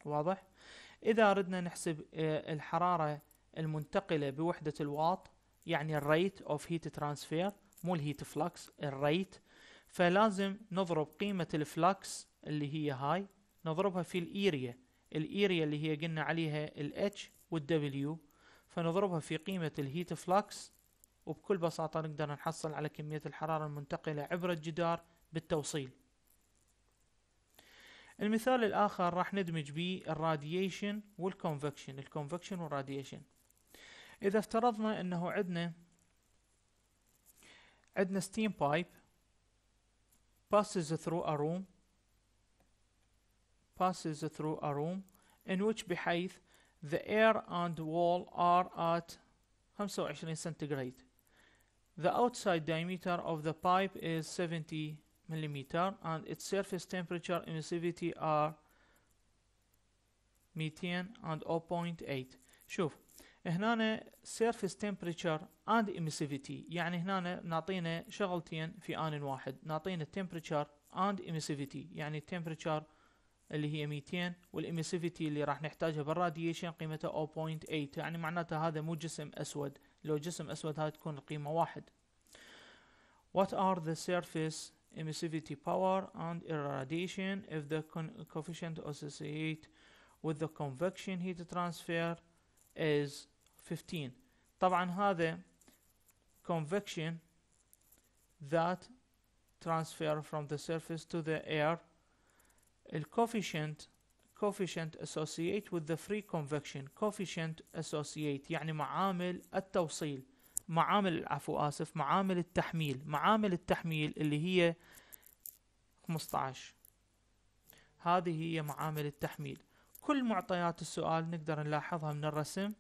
S1: واضح؟ إذا أردنا نحسب آه، الحرارة المنتقلة بوحدة الواط يعني الريت اوف هيت ترانسفير مو الهيت فلكس الريت فلازم نضرب قيمة الفلكس اللي هي هاي نضربها في الإيريا الإيريا اللي هي قلنا عليها ال H وال W فنضربها في قيمة الهيت فلكس وبكل بساطة نقدر نحصل على كمية الحرارة المنتقلة عبر الجدار بالتوصيل المثال الآخر راح ندمج به الراديشن والكونفكشن الكونفكشن والراديشن إذا افترضنا أنه عندنا عندنا steam pipe passes through a room passes through a room in which بحيث the air and wall are at 25 centigrade the outside diameter of the pipe is 70 millimeter and its surface temperature emissivity are methane and 0.8 شوف هنا سيرفيس تمبريتشر اند ايميسيفيتي يعني هنا نعطينا شغلتين في ان واحد نعطينا تمبريتشر اند ايميسيفيتي يعني تمبريتشر اللي هي 200 والايميسيفيتي اللي راح نحتاجها بالراديشن قيمتها 0.8 يعني معناتها هذا مو جسم اسود لو جسم اسود هاي تكون القيمه واحد What are the surface emissivity power and irradiation if the coefficient associated with the convection heat transfer is طبعا هذا convection that transfer from the surface to the air ال coefficient coefficient associate with the free convection coefficient associate يعني معامل التوصيل معامل العفو آسف معامل التحميل معامل التحميل اللي هي 15 هذه هي معامل التحميل كل معطيات السؤال نقدر نلاحظها من الرسم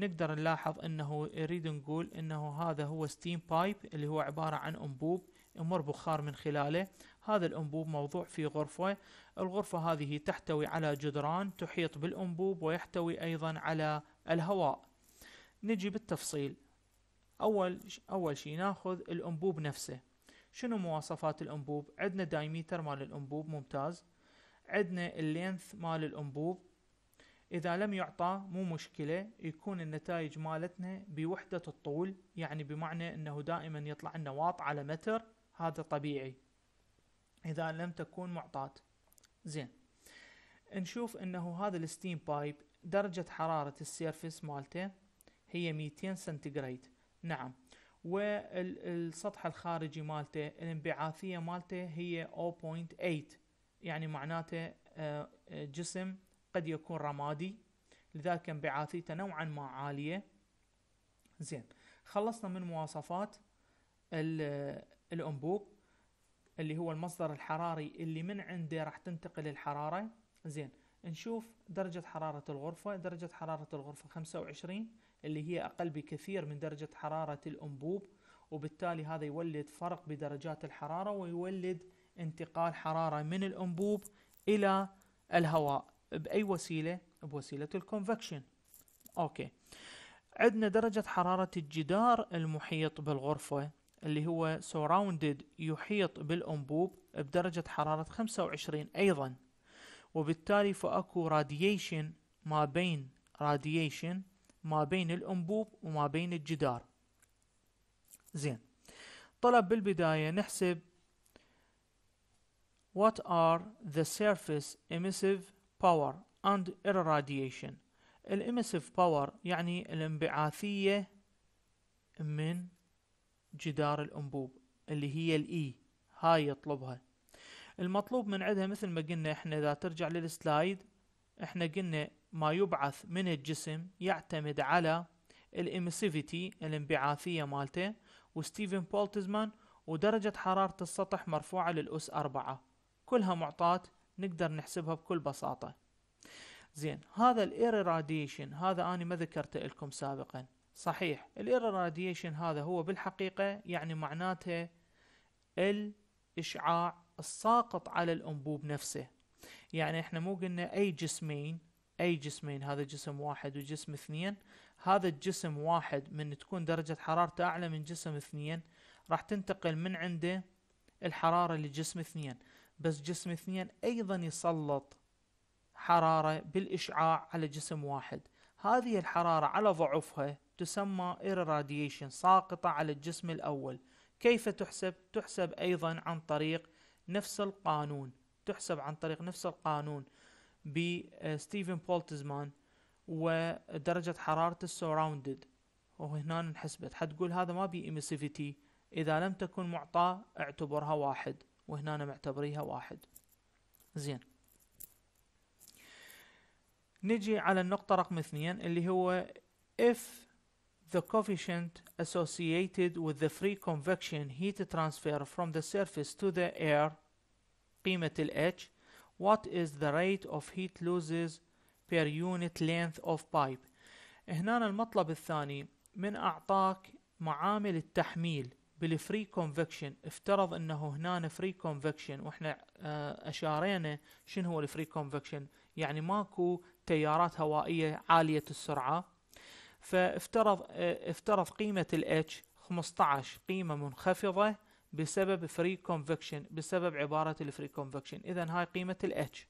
S1: نقدر نلاحظ انه يريد نقول انه هذا هو ستيم بايب اللي هو عبارة عن انبوب يمر بخار من خلاله هذا الانبوب موضوع في غرفة الغرفة هذه تحتوي على جدران تحيط بالانبوب ويحتوي ايضا على الهواء نجي بالتفصيل اول اول شيء ناخذ الانبوب نفسه شنو مواصفات الانبوب عندنا دايميتر مال الانبوب ممتاز عندنا اللينث مال الانبوب اذا لم يعطى مو مشكله يكون النتائج مالتنا بوحده الطول يعني بمعنى انه دائما يطلع لنا واط على متر هذا طبيعي اذا لم تكون معطاه زين نشوف انه هذا الستيم بايب درجه حراره السيرفس مالته هي 200 سنتيغريد نعم والسطح الخارجي مالته الانبعاثيه مالته هي 0.8 يعني معناته آه، جسم قد يكون رمادي لذلك انبعاثيته نوعا ما عالية زين خلصنا من مواصفات الأنبوب اللي هو المصدر الحراري اللي من عنده راح تنتقل الحرارة زين نشوف درجة حرارة الغرفة درجة حرارة الغرفة 25 اللي هي أقل بكثير من درجة حرارة الأنبوب وبالتالي هذا يولد فرق بدرجات الحرارة ويولد انتقال حرارة من الأنبوب إلى الهواء باي وسيله بوسيله الكونفكشن اوكي عندنا درجه حراره الجدار المحيط بالغرفه اللي هو سوراوندد يحيط بالانبوب بدرجه حراره 25 ايضا وبالتالي فاكو راديشن ما بين راديشن ما بين الانبوب وما بين الجدار زين طلب بالبدايه نحسب what are the surface emissive باور اند irradiation الامسيف باور يعني الانبعاثية من جدار الانبوب اللي هي الاي e. هاي يطلبها المطلوب من عندها مثل ما قلنا احنا اذا ترجع للسلايد احنا قلنا ما يبعث من الجسم يعتمد على الامسيفيتي الانبعاثية مالته وستيفن بولتزمان ودرجة حرارة السطح مرفوعة للأس أربعة كلها معطات نقدر نحسبها بكل بساطة زين هذا الاير راديشن هذا أنا ما ذكرته لكم سابقا صحيح الاير راديشن هذا هو بالحقيقة يعني معناته الإشعاع الساقط على الأنبوب نفسه يعني احنا مو قلنا أي جسمين أي جسمين هذا جسم واحد وجسم اثنين هذا الجسم واحد من تكون درجة حرارته أعلى من جسم اثنين راح تنتقل من عنده الحرارة لجسم اثنين بس جسم اثنين ايضا يسلط حرارة بالاشعاع على جسم واحد هذه الحرارة على ضعفها تسمى irradiation ساقطة على الجسم الاول كيف تحسب؟ تحسب ايضا عن طريق نفس القانون تحسب عن طريق نفس القانون بستيفن آه، بولتزمان ودرجة حرارة السوراوندد وهنا انحسبت حتقول هذا ما بي إذا لم تكن معطاة اعتبرها واحد وهنا أنا معتبريها واحد زين نجي على النقطة رقم اثنين اللي هو if the coefficient associated with the free convection heat transfer from the surface to the air قيمة ال H what is the rate of heat losses per unit length of pipe هنا المطلب الثاني من أعطاك معامل التحميل بالفري كونفكشن افترض انه هنا فري كونفكشن واحنا آه، اشارينا شنو هو الفري كونفكشن يعني ماكو تيارات هوائيه عاليه السرعه فافترض آه، افترض قيمه الاتش 15 قيمه منخفضه بسبب فري كونفكشن بسبب عباره الفري كونفكشن اذا هاي قيمه الاتش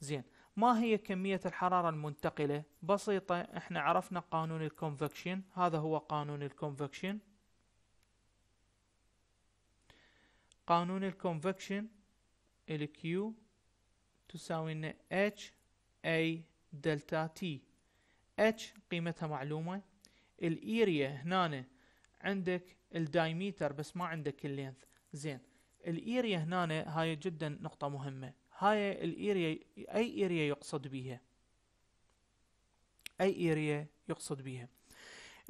S1: زين ما هي كمية الحرارة المنتقلة؟ بسيطة احنا عرفنا قانون الكونفكشن هذا هو قانون الكونفكشن قانون الكونفكشن الكيو تساوي لنا اتش اي دلتا تي اتش قيمتها معلومة الاريا هنا عندك الدايميتر بس ما عندك اللينث زين الاريا هنا هاي جدا نقطة مهمة هاي الاريا اي اريا يقصد بيها اي اريا يقصد بيها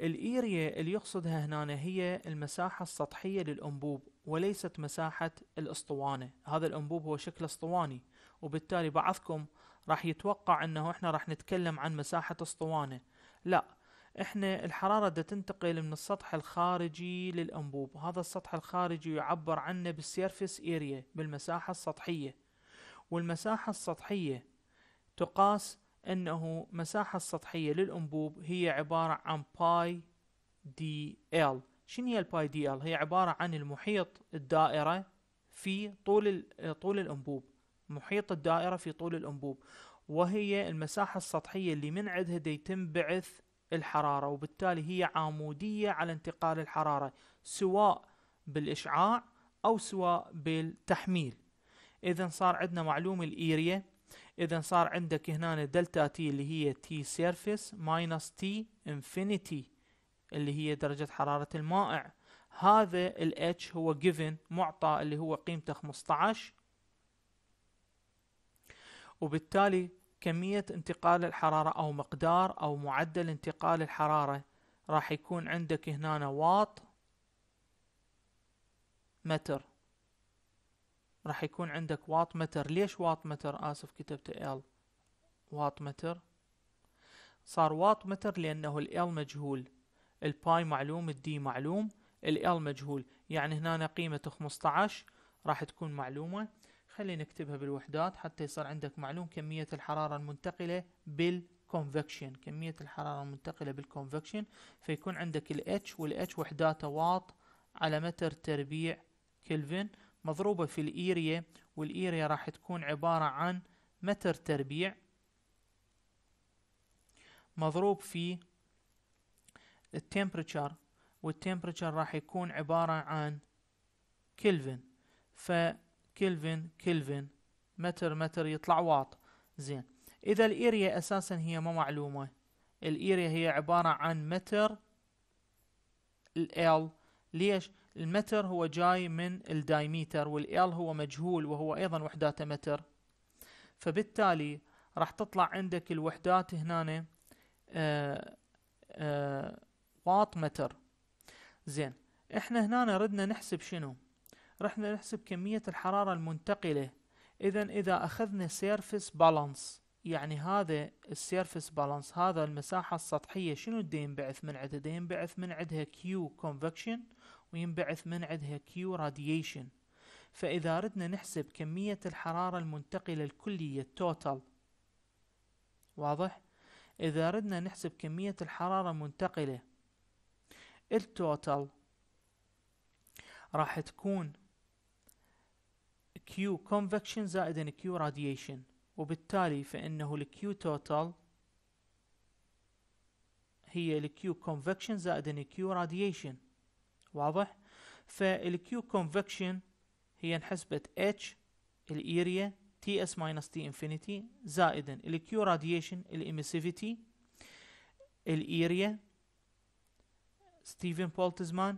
S1: الاريا اللي يقصدها هنا هي المساحة السطحية للانبوب وليست مساحة الاسطوانة هذا الأنبوب هو شكل اسطواني وبالتالي بعضكم راح يتوقع أنه إحنا راح نتكلم عن مساحة اسطوانة لا إحنا الحرارة دا تنتقل من السطح الخارجي للأنبوب هذا السطح الخارجي يعبر عنه بالسيرفس إيريا بالمساحة السطحية والمساحة السطحية تقاس أنه مساحة السطحية للأنبوب هي عبارة عن باي دي ال شنو هي الباي دي ال هي عباره عن المحيط الدائره في طول طول الانبوب محيط الدائره في طول الانبوب وهي المساحه السطحيه اللي من عندها يتم بعث الحراره وبالتالي هي عموديه على انتقال الحراره سواء بالاشعاع او سواء بالتحميل اذا صار عندنا معلوم الايريا اذا صار عندك هنا دلتا تي اللي هي تي سيرفيس ماينس تي انفينيتي اللي هي درجة حرارة المائع هذا ال H هو given معطى اللي هو قيمته 15 وبالتالي كمية انتقال الحرارة أو مقدار أو معدل انتقال الحرارة راح يكون عندك هنا واط متر راح يكون عندك واط متر ليش واط متر آسف كتبت L واط متر صار واط متر لأنه ال L مجهول الباي معلوم الدي معلوم ال مجهول يعني هنا قيمة 15 راح تكون معلومة خلينا نكتبها بالوحدات حتى يصير عندك معلوم كمية الحرارة المنتقلة بالكونفكشن كمية الحرارة المنتقلة بالكونفكشن فيكون عندك ال H وال H وحداته واط على متر تربيع كلفن مضروبة في الإيريا والإيريا راح تكون عبارة عن متر تربيع مضروب في التمبرتشر والتمبرتشر راح يكون عبارة عن كلفن فكلفن كلفن متر متر يطلع واط زين اذا الاريا اساسا هي ما معلومة الاريا هي عبارة عن متر ال ليش المتر هو جاي من الدايميتر والال هو مجهول وهو ايضا وحداته متر فبالتالي راح تطلع عندك الوحدات هنا آآ آه، آآ آه، واط متر زين احنا هنا ردنا نحسب شنو رحنا نحسب كمية الحرارة المنتقلة اذا اذا اخذنا سيرفس بالانس يعني هذا السيرفس بالانس هذا المساحة السطحية شنو دي ينبعث من عدها دي ينبعث من عدها كيو كونفكشن وينبعث من عدها كيو راديشن فإذا ردنا نحسب كمية الحرارة المنتقلة الكلية التوتال واضح؟ إذا ردنا نحسب كمية الحرارة المنتقلة التوتال راح تكون Q convection زائد Q radiation وبالتالي فإنه ال Q total هي ال Q convection زائد ال Q radiation واضح؟ فال Q convection هي انحسبت H الاريا TS اس T تي زائدا ال Q radiation الاميسيفيتي الاريا ستيفن بولتزمان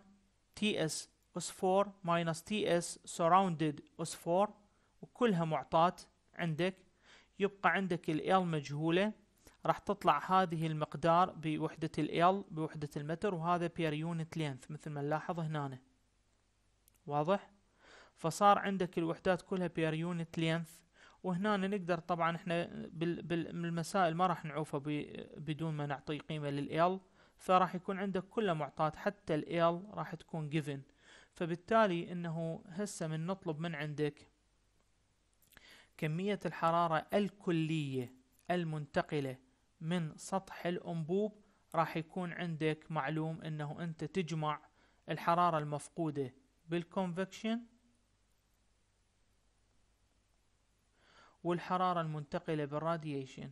S1: تي اس اس 4 ماينس تي اس سراوندد اس 4 وكلها معطات عندك يبقى عندك ال مجهولة راح تطلع هذه المقدار بوحدة ال بوحدة المتر وهذا بير يونت لينث مثل ما نلاحظ هنا واضح فصار عندك الوحدات كلها بير يونت لينث وهنا نقدر طبعا احنا بالمسائل ما راح نعوفها بدون ما نعطي قيمة لل فراح يكون عندك كل معطات حتى ال L راح تكون given فبالتالي انه هسه من نطلب من عندك كمية الحرارة الكلية المنتقلة من سطح الأنبوب راح يكون عندك معلوم انه انت تجمع الحرارة المفقودة بالكونفكشن والحرارة المنتقلة بالراديشن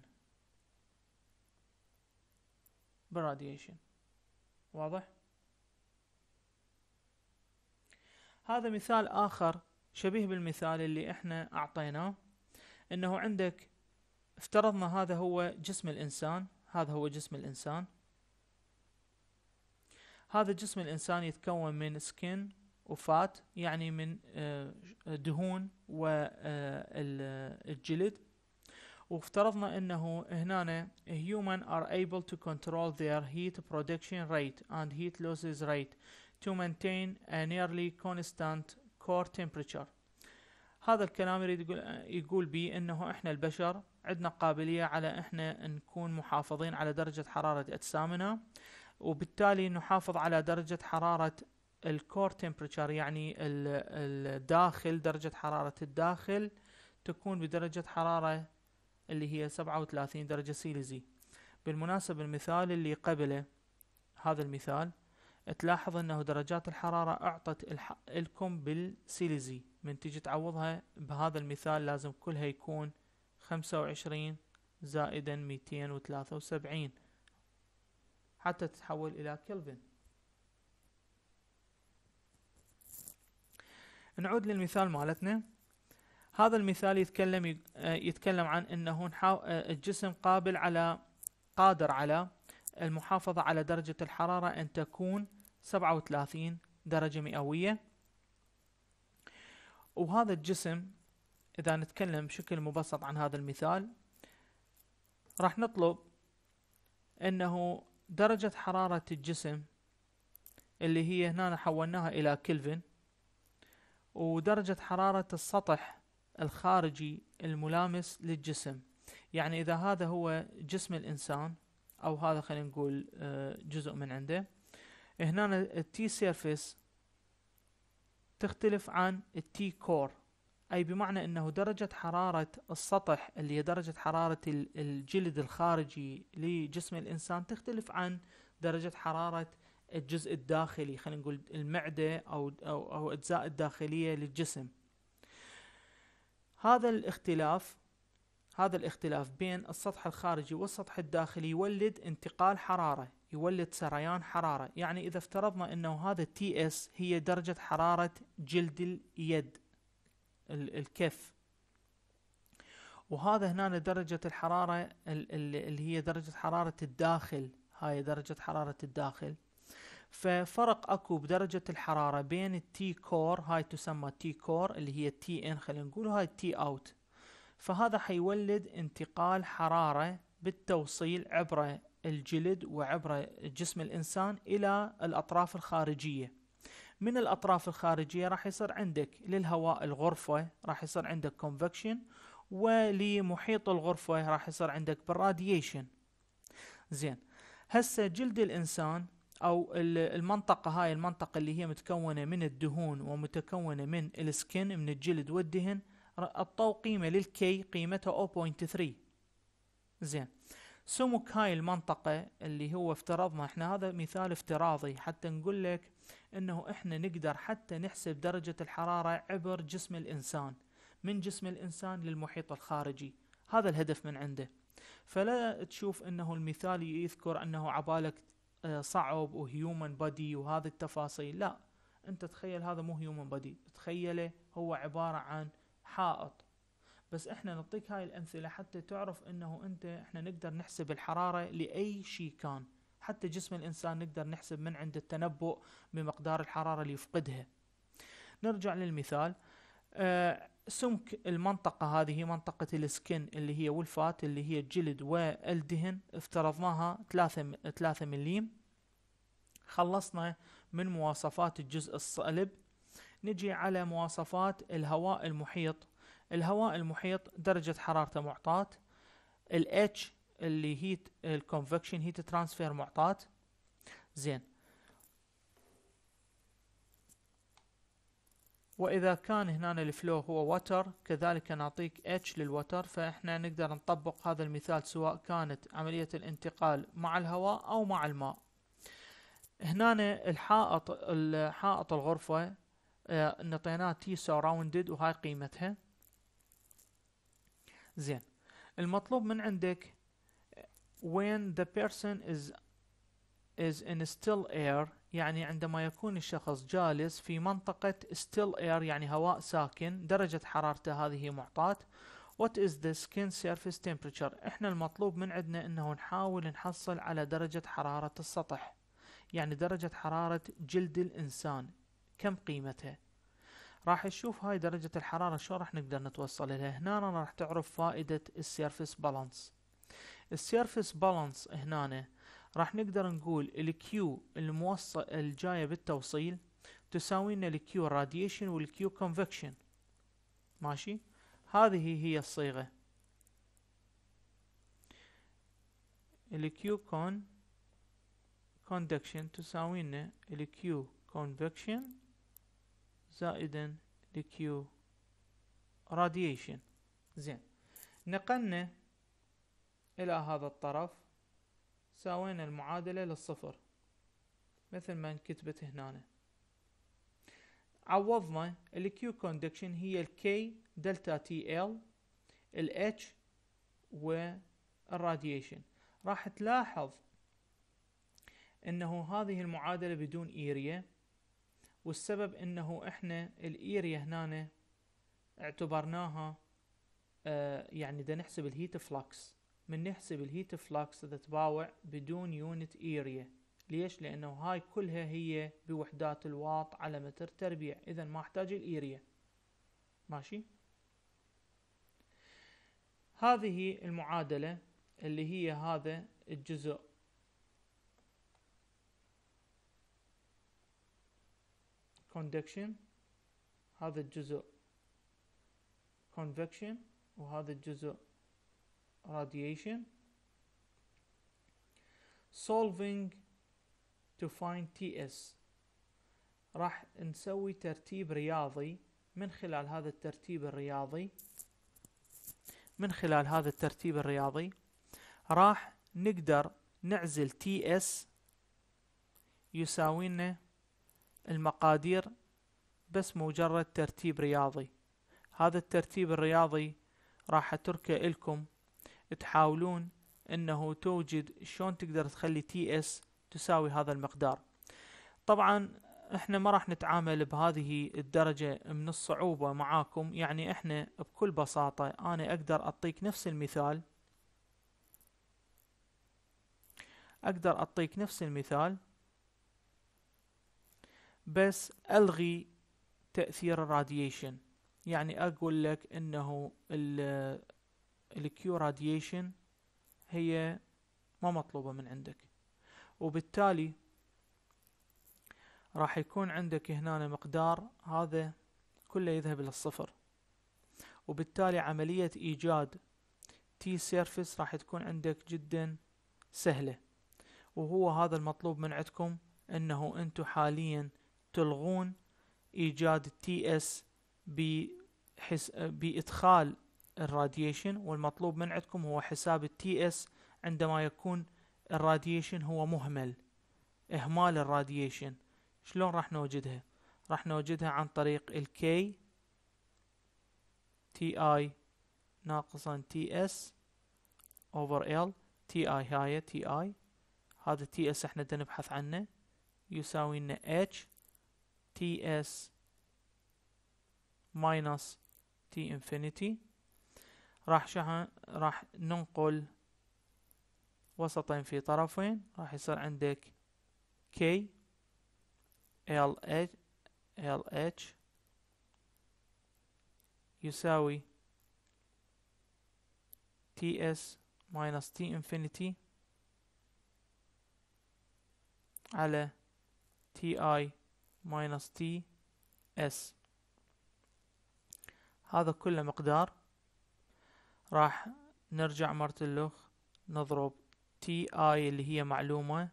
S1: بالراديشن واضح هذا مثال آخر شبيه بالمثال اللي احنا أعطيناه انه عندك افترضنا هذا هو جسم الإنسان هذا هو جسم الإنسان هذا جسم الإنسان يتكون من سكن وفات يعني من آه، دهون والجلد آه، آه، وافترضنا انه هنا human are able to control their heat production rate and heat losses rate to maintain a nearly constant core temperature هذا الكلام يريد يقول, يقول بي انه احنا البشر عندنا قابلية على احنا نكون محافظين على درجة حرارة اجسامنا وبالتالي نحافظ على درجة حرارة الكور تمبرتشر يعني الداخل درجة حرارة الداخل تكون بدرجة حرارة اللي هي 37 درجة سيليزي بالمناسبة المثال اللي قبله هذا المثال تلاحظ انه درجات الحرارة اعطت لكم بالسيليزي من تجي تعوضها بهذا المثال لازم كلها يكون خمسة وعشرين زائدا ميتين وسبعين حتى تتحول الى كلفن نعود للمثال مالتنا هذا المثال يتكلم يتكلم عن انه الجسم قابل على قادر على المحافظة على درجة الحرارة ان تكون 37 درجة مئوية وهذا الجسم اذا نتكلم بشكل مبسط عن هذا المثال راح نطلب انه درجة حرارة الجسم اللي هي هنا حولناها الى كلفن ودرجة حرارة السطح الخارجي الملامس للجسم يعني إذا هذا هو جسم الإنسان أو هذا خلينا نقول آه، جزء من عنده هنا التي سيرفيس تختلف عن التي كور أي بمعنى أنه درجة حرارة السطح اللي هي درجة حرارة الجلد الخارجي لجسم الإنسان تختلف عن درجة حرارة الجزء الداخلي خلينا نقول المعدة أو, أو, أو أجزاء الداخلية للجسم هذا الاختلاف هذا الاختلاف بين السطح الخارجي والسطح الداخلي يولد انتقال حرارة يولد سريان حرارة يعني إذا افترضنا أنه هذا تي اس هي درجة حرارة جلد اليد الكف وهذا هنا درجة الحرارة اللي هي درجة حرارة الداخل هاي درجة حرارة الداخل ففرق اكو بدرجة الحرارة بين التي كور هاي تسمى تي كور اللي هي تي ان خلينا نقول هاي تي اوت فهذا حيولد انتقال حرارة بالتوصيل عبر الجلد وعبر جسم الإنسان إلى الأطراف الخارجية من الأطراف الخارجية راح يصير عندك للهواء الغرفة راح يصير عندك كونفكشن ولمحيط الغرفة راح يصير عندك بالراديشن زين هسه جلد الإنسان او المنطقه هاي المنطقه اللي هي متكونه من الدهون ومتكونه من السكن من الجلد والدهن اعطوا قيمه للكي قيمتها 0.3 زين سمك هاي المنطقة اللي هو افترضنا احنا هذا مثال افتراضي حتى نقول لك انه احنا نقدر حتى نحسب درجة الحرارة عبر جسم الانسان من جسم الانسان للمحيط الخارجي هذا الهدف من عنده فلا تشوف انه المثال يذكر انه عبالك آه، صعب وهيومن بادي وهذه التفاصيل لا انت تخيل هذا مو هيومن بادي تخيله هو عبارة عن حائط بس احنا نعطيك هاي الامثلة حتى تعرف انه انت احنا نقدر نحسب الحرارة لاي شيء كان حتى جسم الانسان نقدر نحسب من عند التنبؤ بمقدار الحرارة اللي يفقدها نرجع للمثال اه سمك المنطقة هذه منطقة السكن اللي هي والفات اللي هي الجلد والدهن افترضناها ثلاثة ثلاثة مليم خلصنا من مواصفات الجزء الصلب نجي على مواصفات الهواء المحيط الهواء المحيط درجة حرارته معطاة ال H اللي هي الكونفكشن هيت ترانسفير معطاة زين واذا كان هنا الفلو هو وتر كذلك نعطيك اتش للوتر فاحنا نقدر نطبق هذا المثال سواء كانت عملية الانتقال مع الهواء او مع الماء هنا الحائط حائط الغرفة آه، نطيناه تي surrounded وهاي قيمتها زين المطلوب من عندك آه، when the person is is in still air يعني عندما يكون الشخص جالس في منطقة still air يعني هواء ساكن درجة حرارته هذه معطاة what is the skin surface temperature احنا المطلوب من عندنا انه نحاول نحصل على درجة حرارة السطح يعني درجة حرارة جلد الانسان كم قيمتها راح نشوف هاي درجة الحرارة شو راح نقدر نتوصل لها هنا راح تعرف فائدة السيرفس بالانس السيرفس بالانس هنا راح نقدر نقول الكيو الموصل الجاية بالتوصيل تساوي لنا الكيو راديشن والكيو كونفكشن ماشي هذه هي الصيغة الكيو كون كوندكشن تساوي لنا الكيو كونفكشن زائدا الكيو راديشن زين نقلنا الى هذا الطرف ساوينا المعادلة للصفر مثل ما انكتبت هنا عوضنا Q conduction هي K دلتا تي ال و الراديشن راح تلاحظ انه هذه المعادلة بدون ايريا والسبب انه احنا الايريا هنا اعتبرناها آه يعني دا نحسب الهيت فلكس من نحسب الهيت فلكس تتباوع بدون يونت ايريا ليش لانه هاي كلها هي بوحدات الواط على متر تربيع اذا ما احتاج الايريا ماشي هذه المعادلة اللي هي هذا الجزء conduction هذا الجزء convection وهذا الجزء radiation solving to find TS راح نسوي ترتيب رياضي من خلال هذا الترتيب الرياضي من خلال هذا الترتيب الرياضي راح نقدر نعزل TS يساوينا المقادير بس مجرد ترتيب رياضي هذا الترتيب الرياضي راح اتركه لكم تحاولون انه توجد شلون تقدر تخلي تي اس تساوي هذا المقدار طبعا احنا ما راح نتعامل بهذه الدرجة من الصعوبة معاكم يعني احنا بكل بساطة انا اقدر اعطيك نفس المثال اقدر اعطيك نفس المثال بس الغي تأثير الراديشن يعني اقول لك انه الكيو راديشن هي ما مطلوبة من عندك وبالتالي راح يكون عندك هنا مقدار هذا كله يذهب إلى الصفر وبالتالي عملية إيجاد تي سيرفيس راح تكون عندك جدا سهلة وهو هذا المطلوب من عندكم انه انتو حاليا تلغون ايجاد تي اس بحس بادخال الراديشن والمطلوب من عندكم هو حساب التي اس عندما يكون الراديشن هو مهمل اهمال الراديشن شلون راح نوجدها راح نوجدها عن طريق الكي تي اي ناقصا تي اس اوفر ال تي اي هاي تي اي هذا تي اس احنا بدنا نبحث عنه يساوي لنا اتش تي اس ماينص تي انفينيتي راح شحن راح ننقل وسطين في طرفين راح يصير عندك K L H L H يساوي S minus T infinity على TI minus S هذا كله مقدار راح نرجع مرة الأخ نضرب تي اي اللي هي معلومة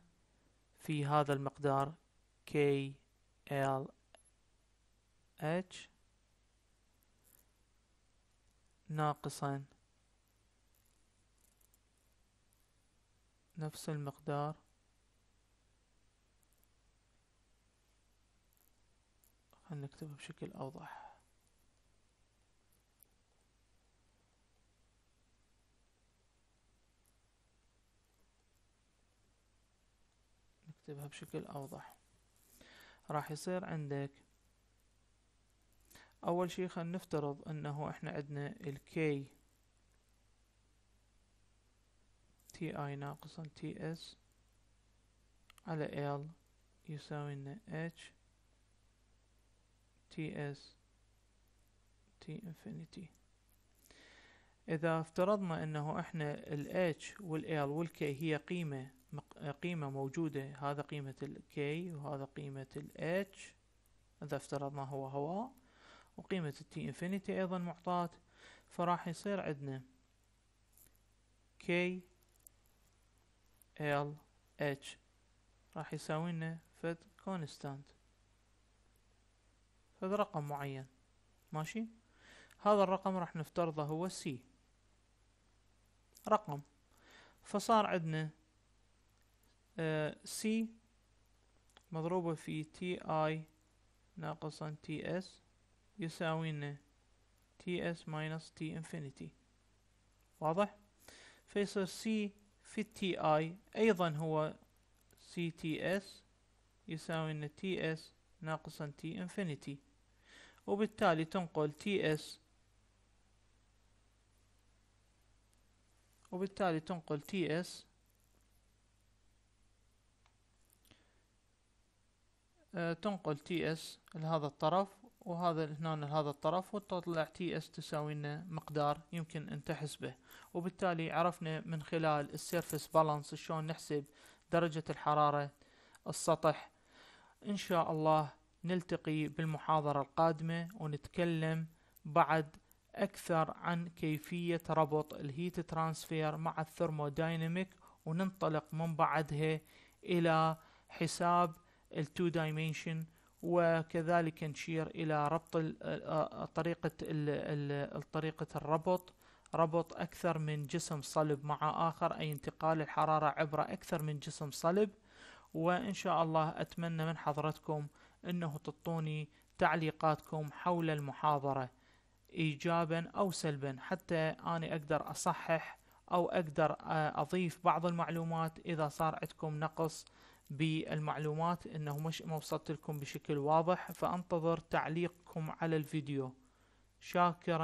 S1: في هذا المقدار كي ال اتش ناقصا نفس المقدار خلينا نكتبه بشكل أوضح اكتبها بشكل اوضح راح يصير عندك اول شي خلينا نفترض انه احنا عندنا الكي تي اي ناقصا تي اس على ال يساوي لنا اتش تي اس تي انفينيتي اذا افترضنا انه احنا ال والال وال هي قيمة قيمة موجودة هذا قيمة ال K وهذا قيمة ال H إذا افترضنا هو هواء وقيمة ال T infinity أيضا معطاة فراح يصير عندنا K L H راح يساوي لنا فد كونستانت فد رقم معين ماشي هذا الرقم راح نفترضه هو C رقم فصار عندنا سي آه، مضروبة في تي اي ناقصا تي اس يساوي لنا تي اس تي انفينيتي واضح فيصير سي في TI اي ايضا هو سي تي اس يساوي لنا تي اس ناقصا تي انفينيتي وبالتالي تنقل تي اس وبالتالي تنقل تي اس آه، تنقل تي اس لهذا الطرف وهذا هنا لهذا الطرف وتطلع تي اس تساوي لنا مقدار يمكن ان تحسبه وبالتالي عرفنا من خلال السيرفس بالانس شلون نحسب درجة الحرارة السطح ان شاء الله نلتقي بالمحاضرة القادمة ونتكلم بعد اكثر عن كيفية ربط الهيت ترانسفير مع الثرمودايناميك وننطلق من بعدها الى حساب التو دايمنشن وكذلك نشير الى ربط آه، آه، طريقه طريقه الربط ربط اكثر من جسم صلب مع اخر اي انتقال الحراره عبر اكثر من جسم صلب وان شاء الله اتمنى من حضرتكم انه تعطوني تعليقاتكم حول المحاضره ايجابا او سلبا حتى انا اقدر اصحح او اقدر آه، اضيف بعض المعلومات اذا صار عندكم نقص بالمعلومات انه مش ما وصلت لكم بشكل واضح فانتظر تعليقكم على الفيديو شاكرا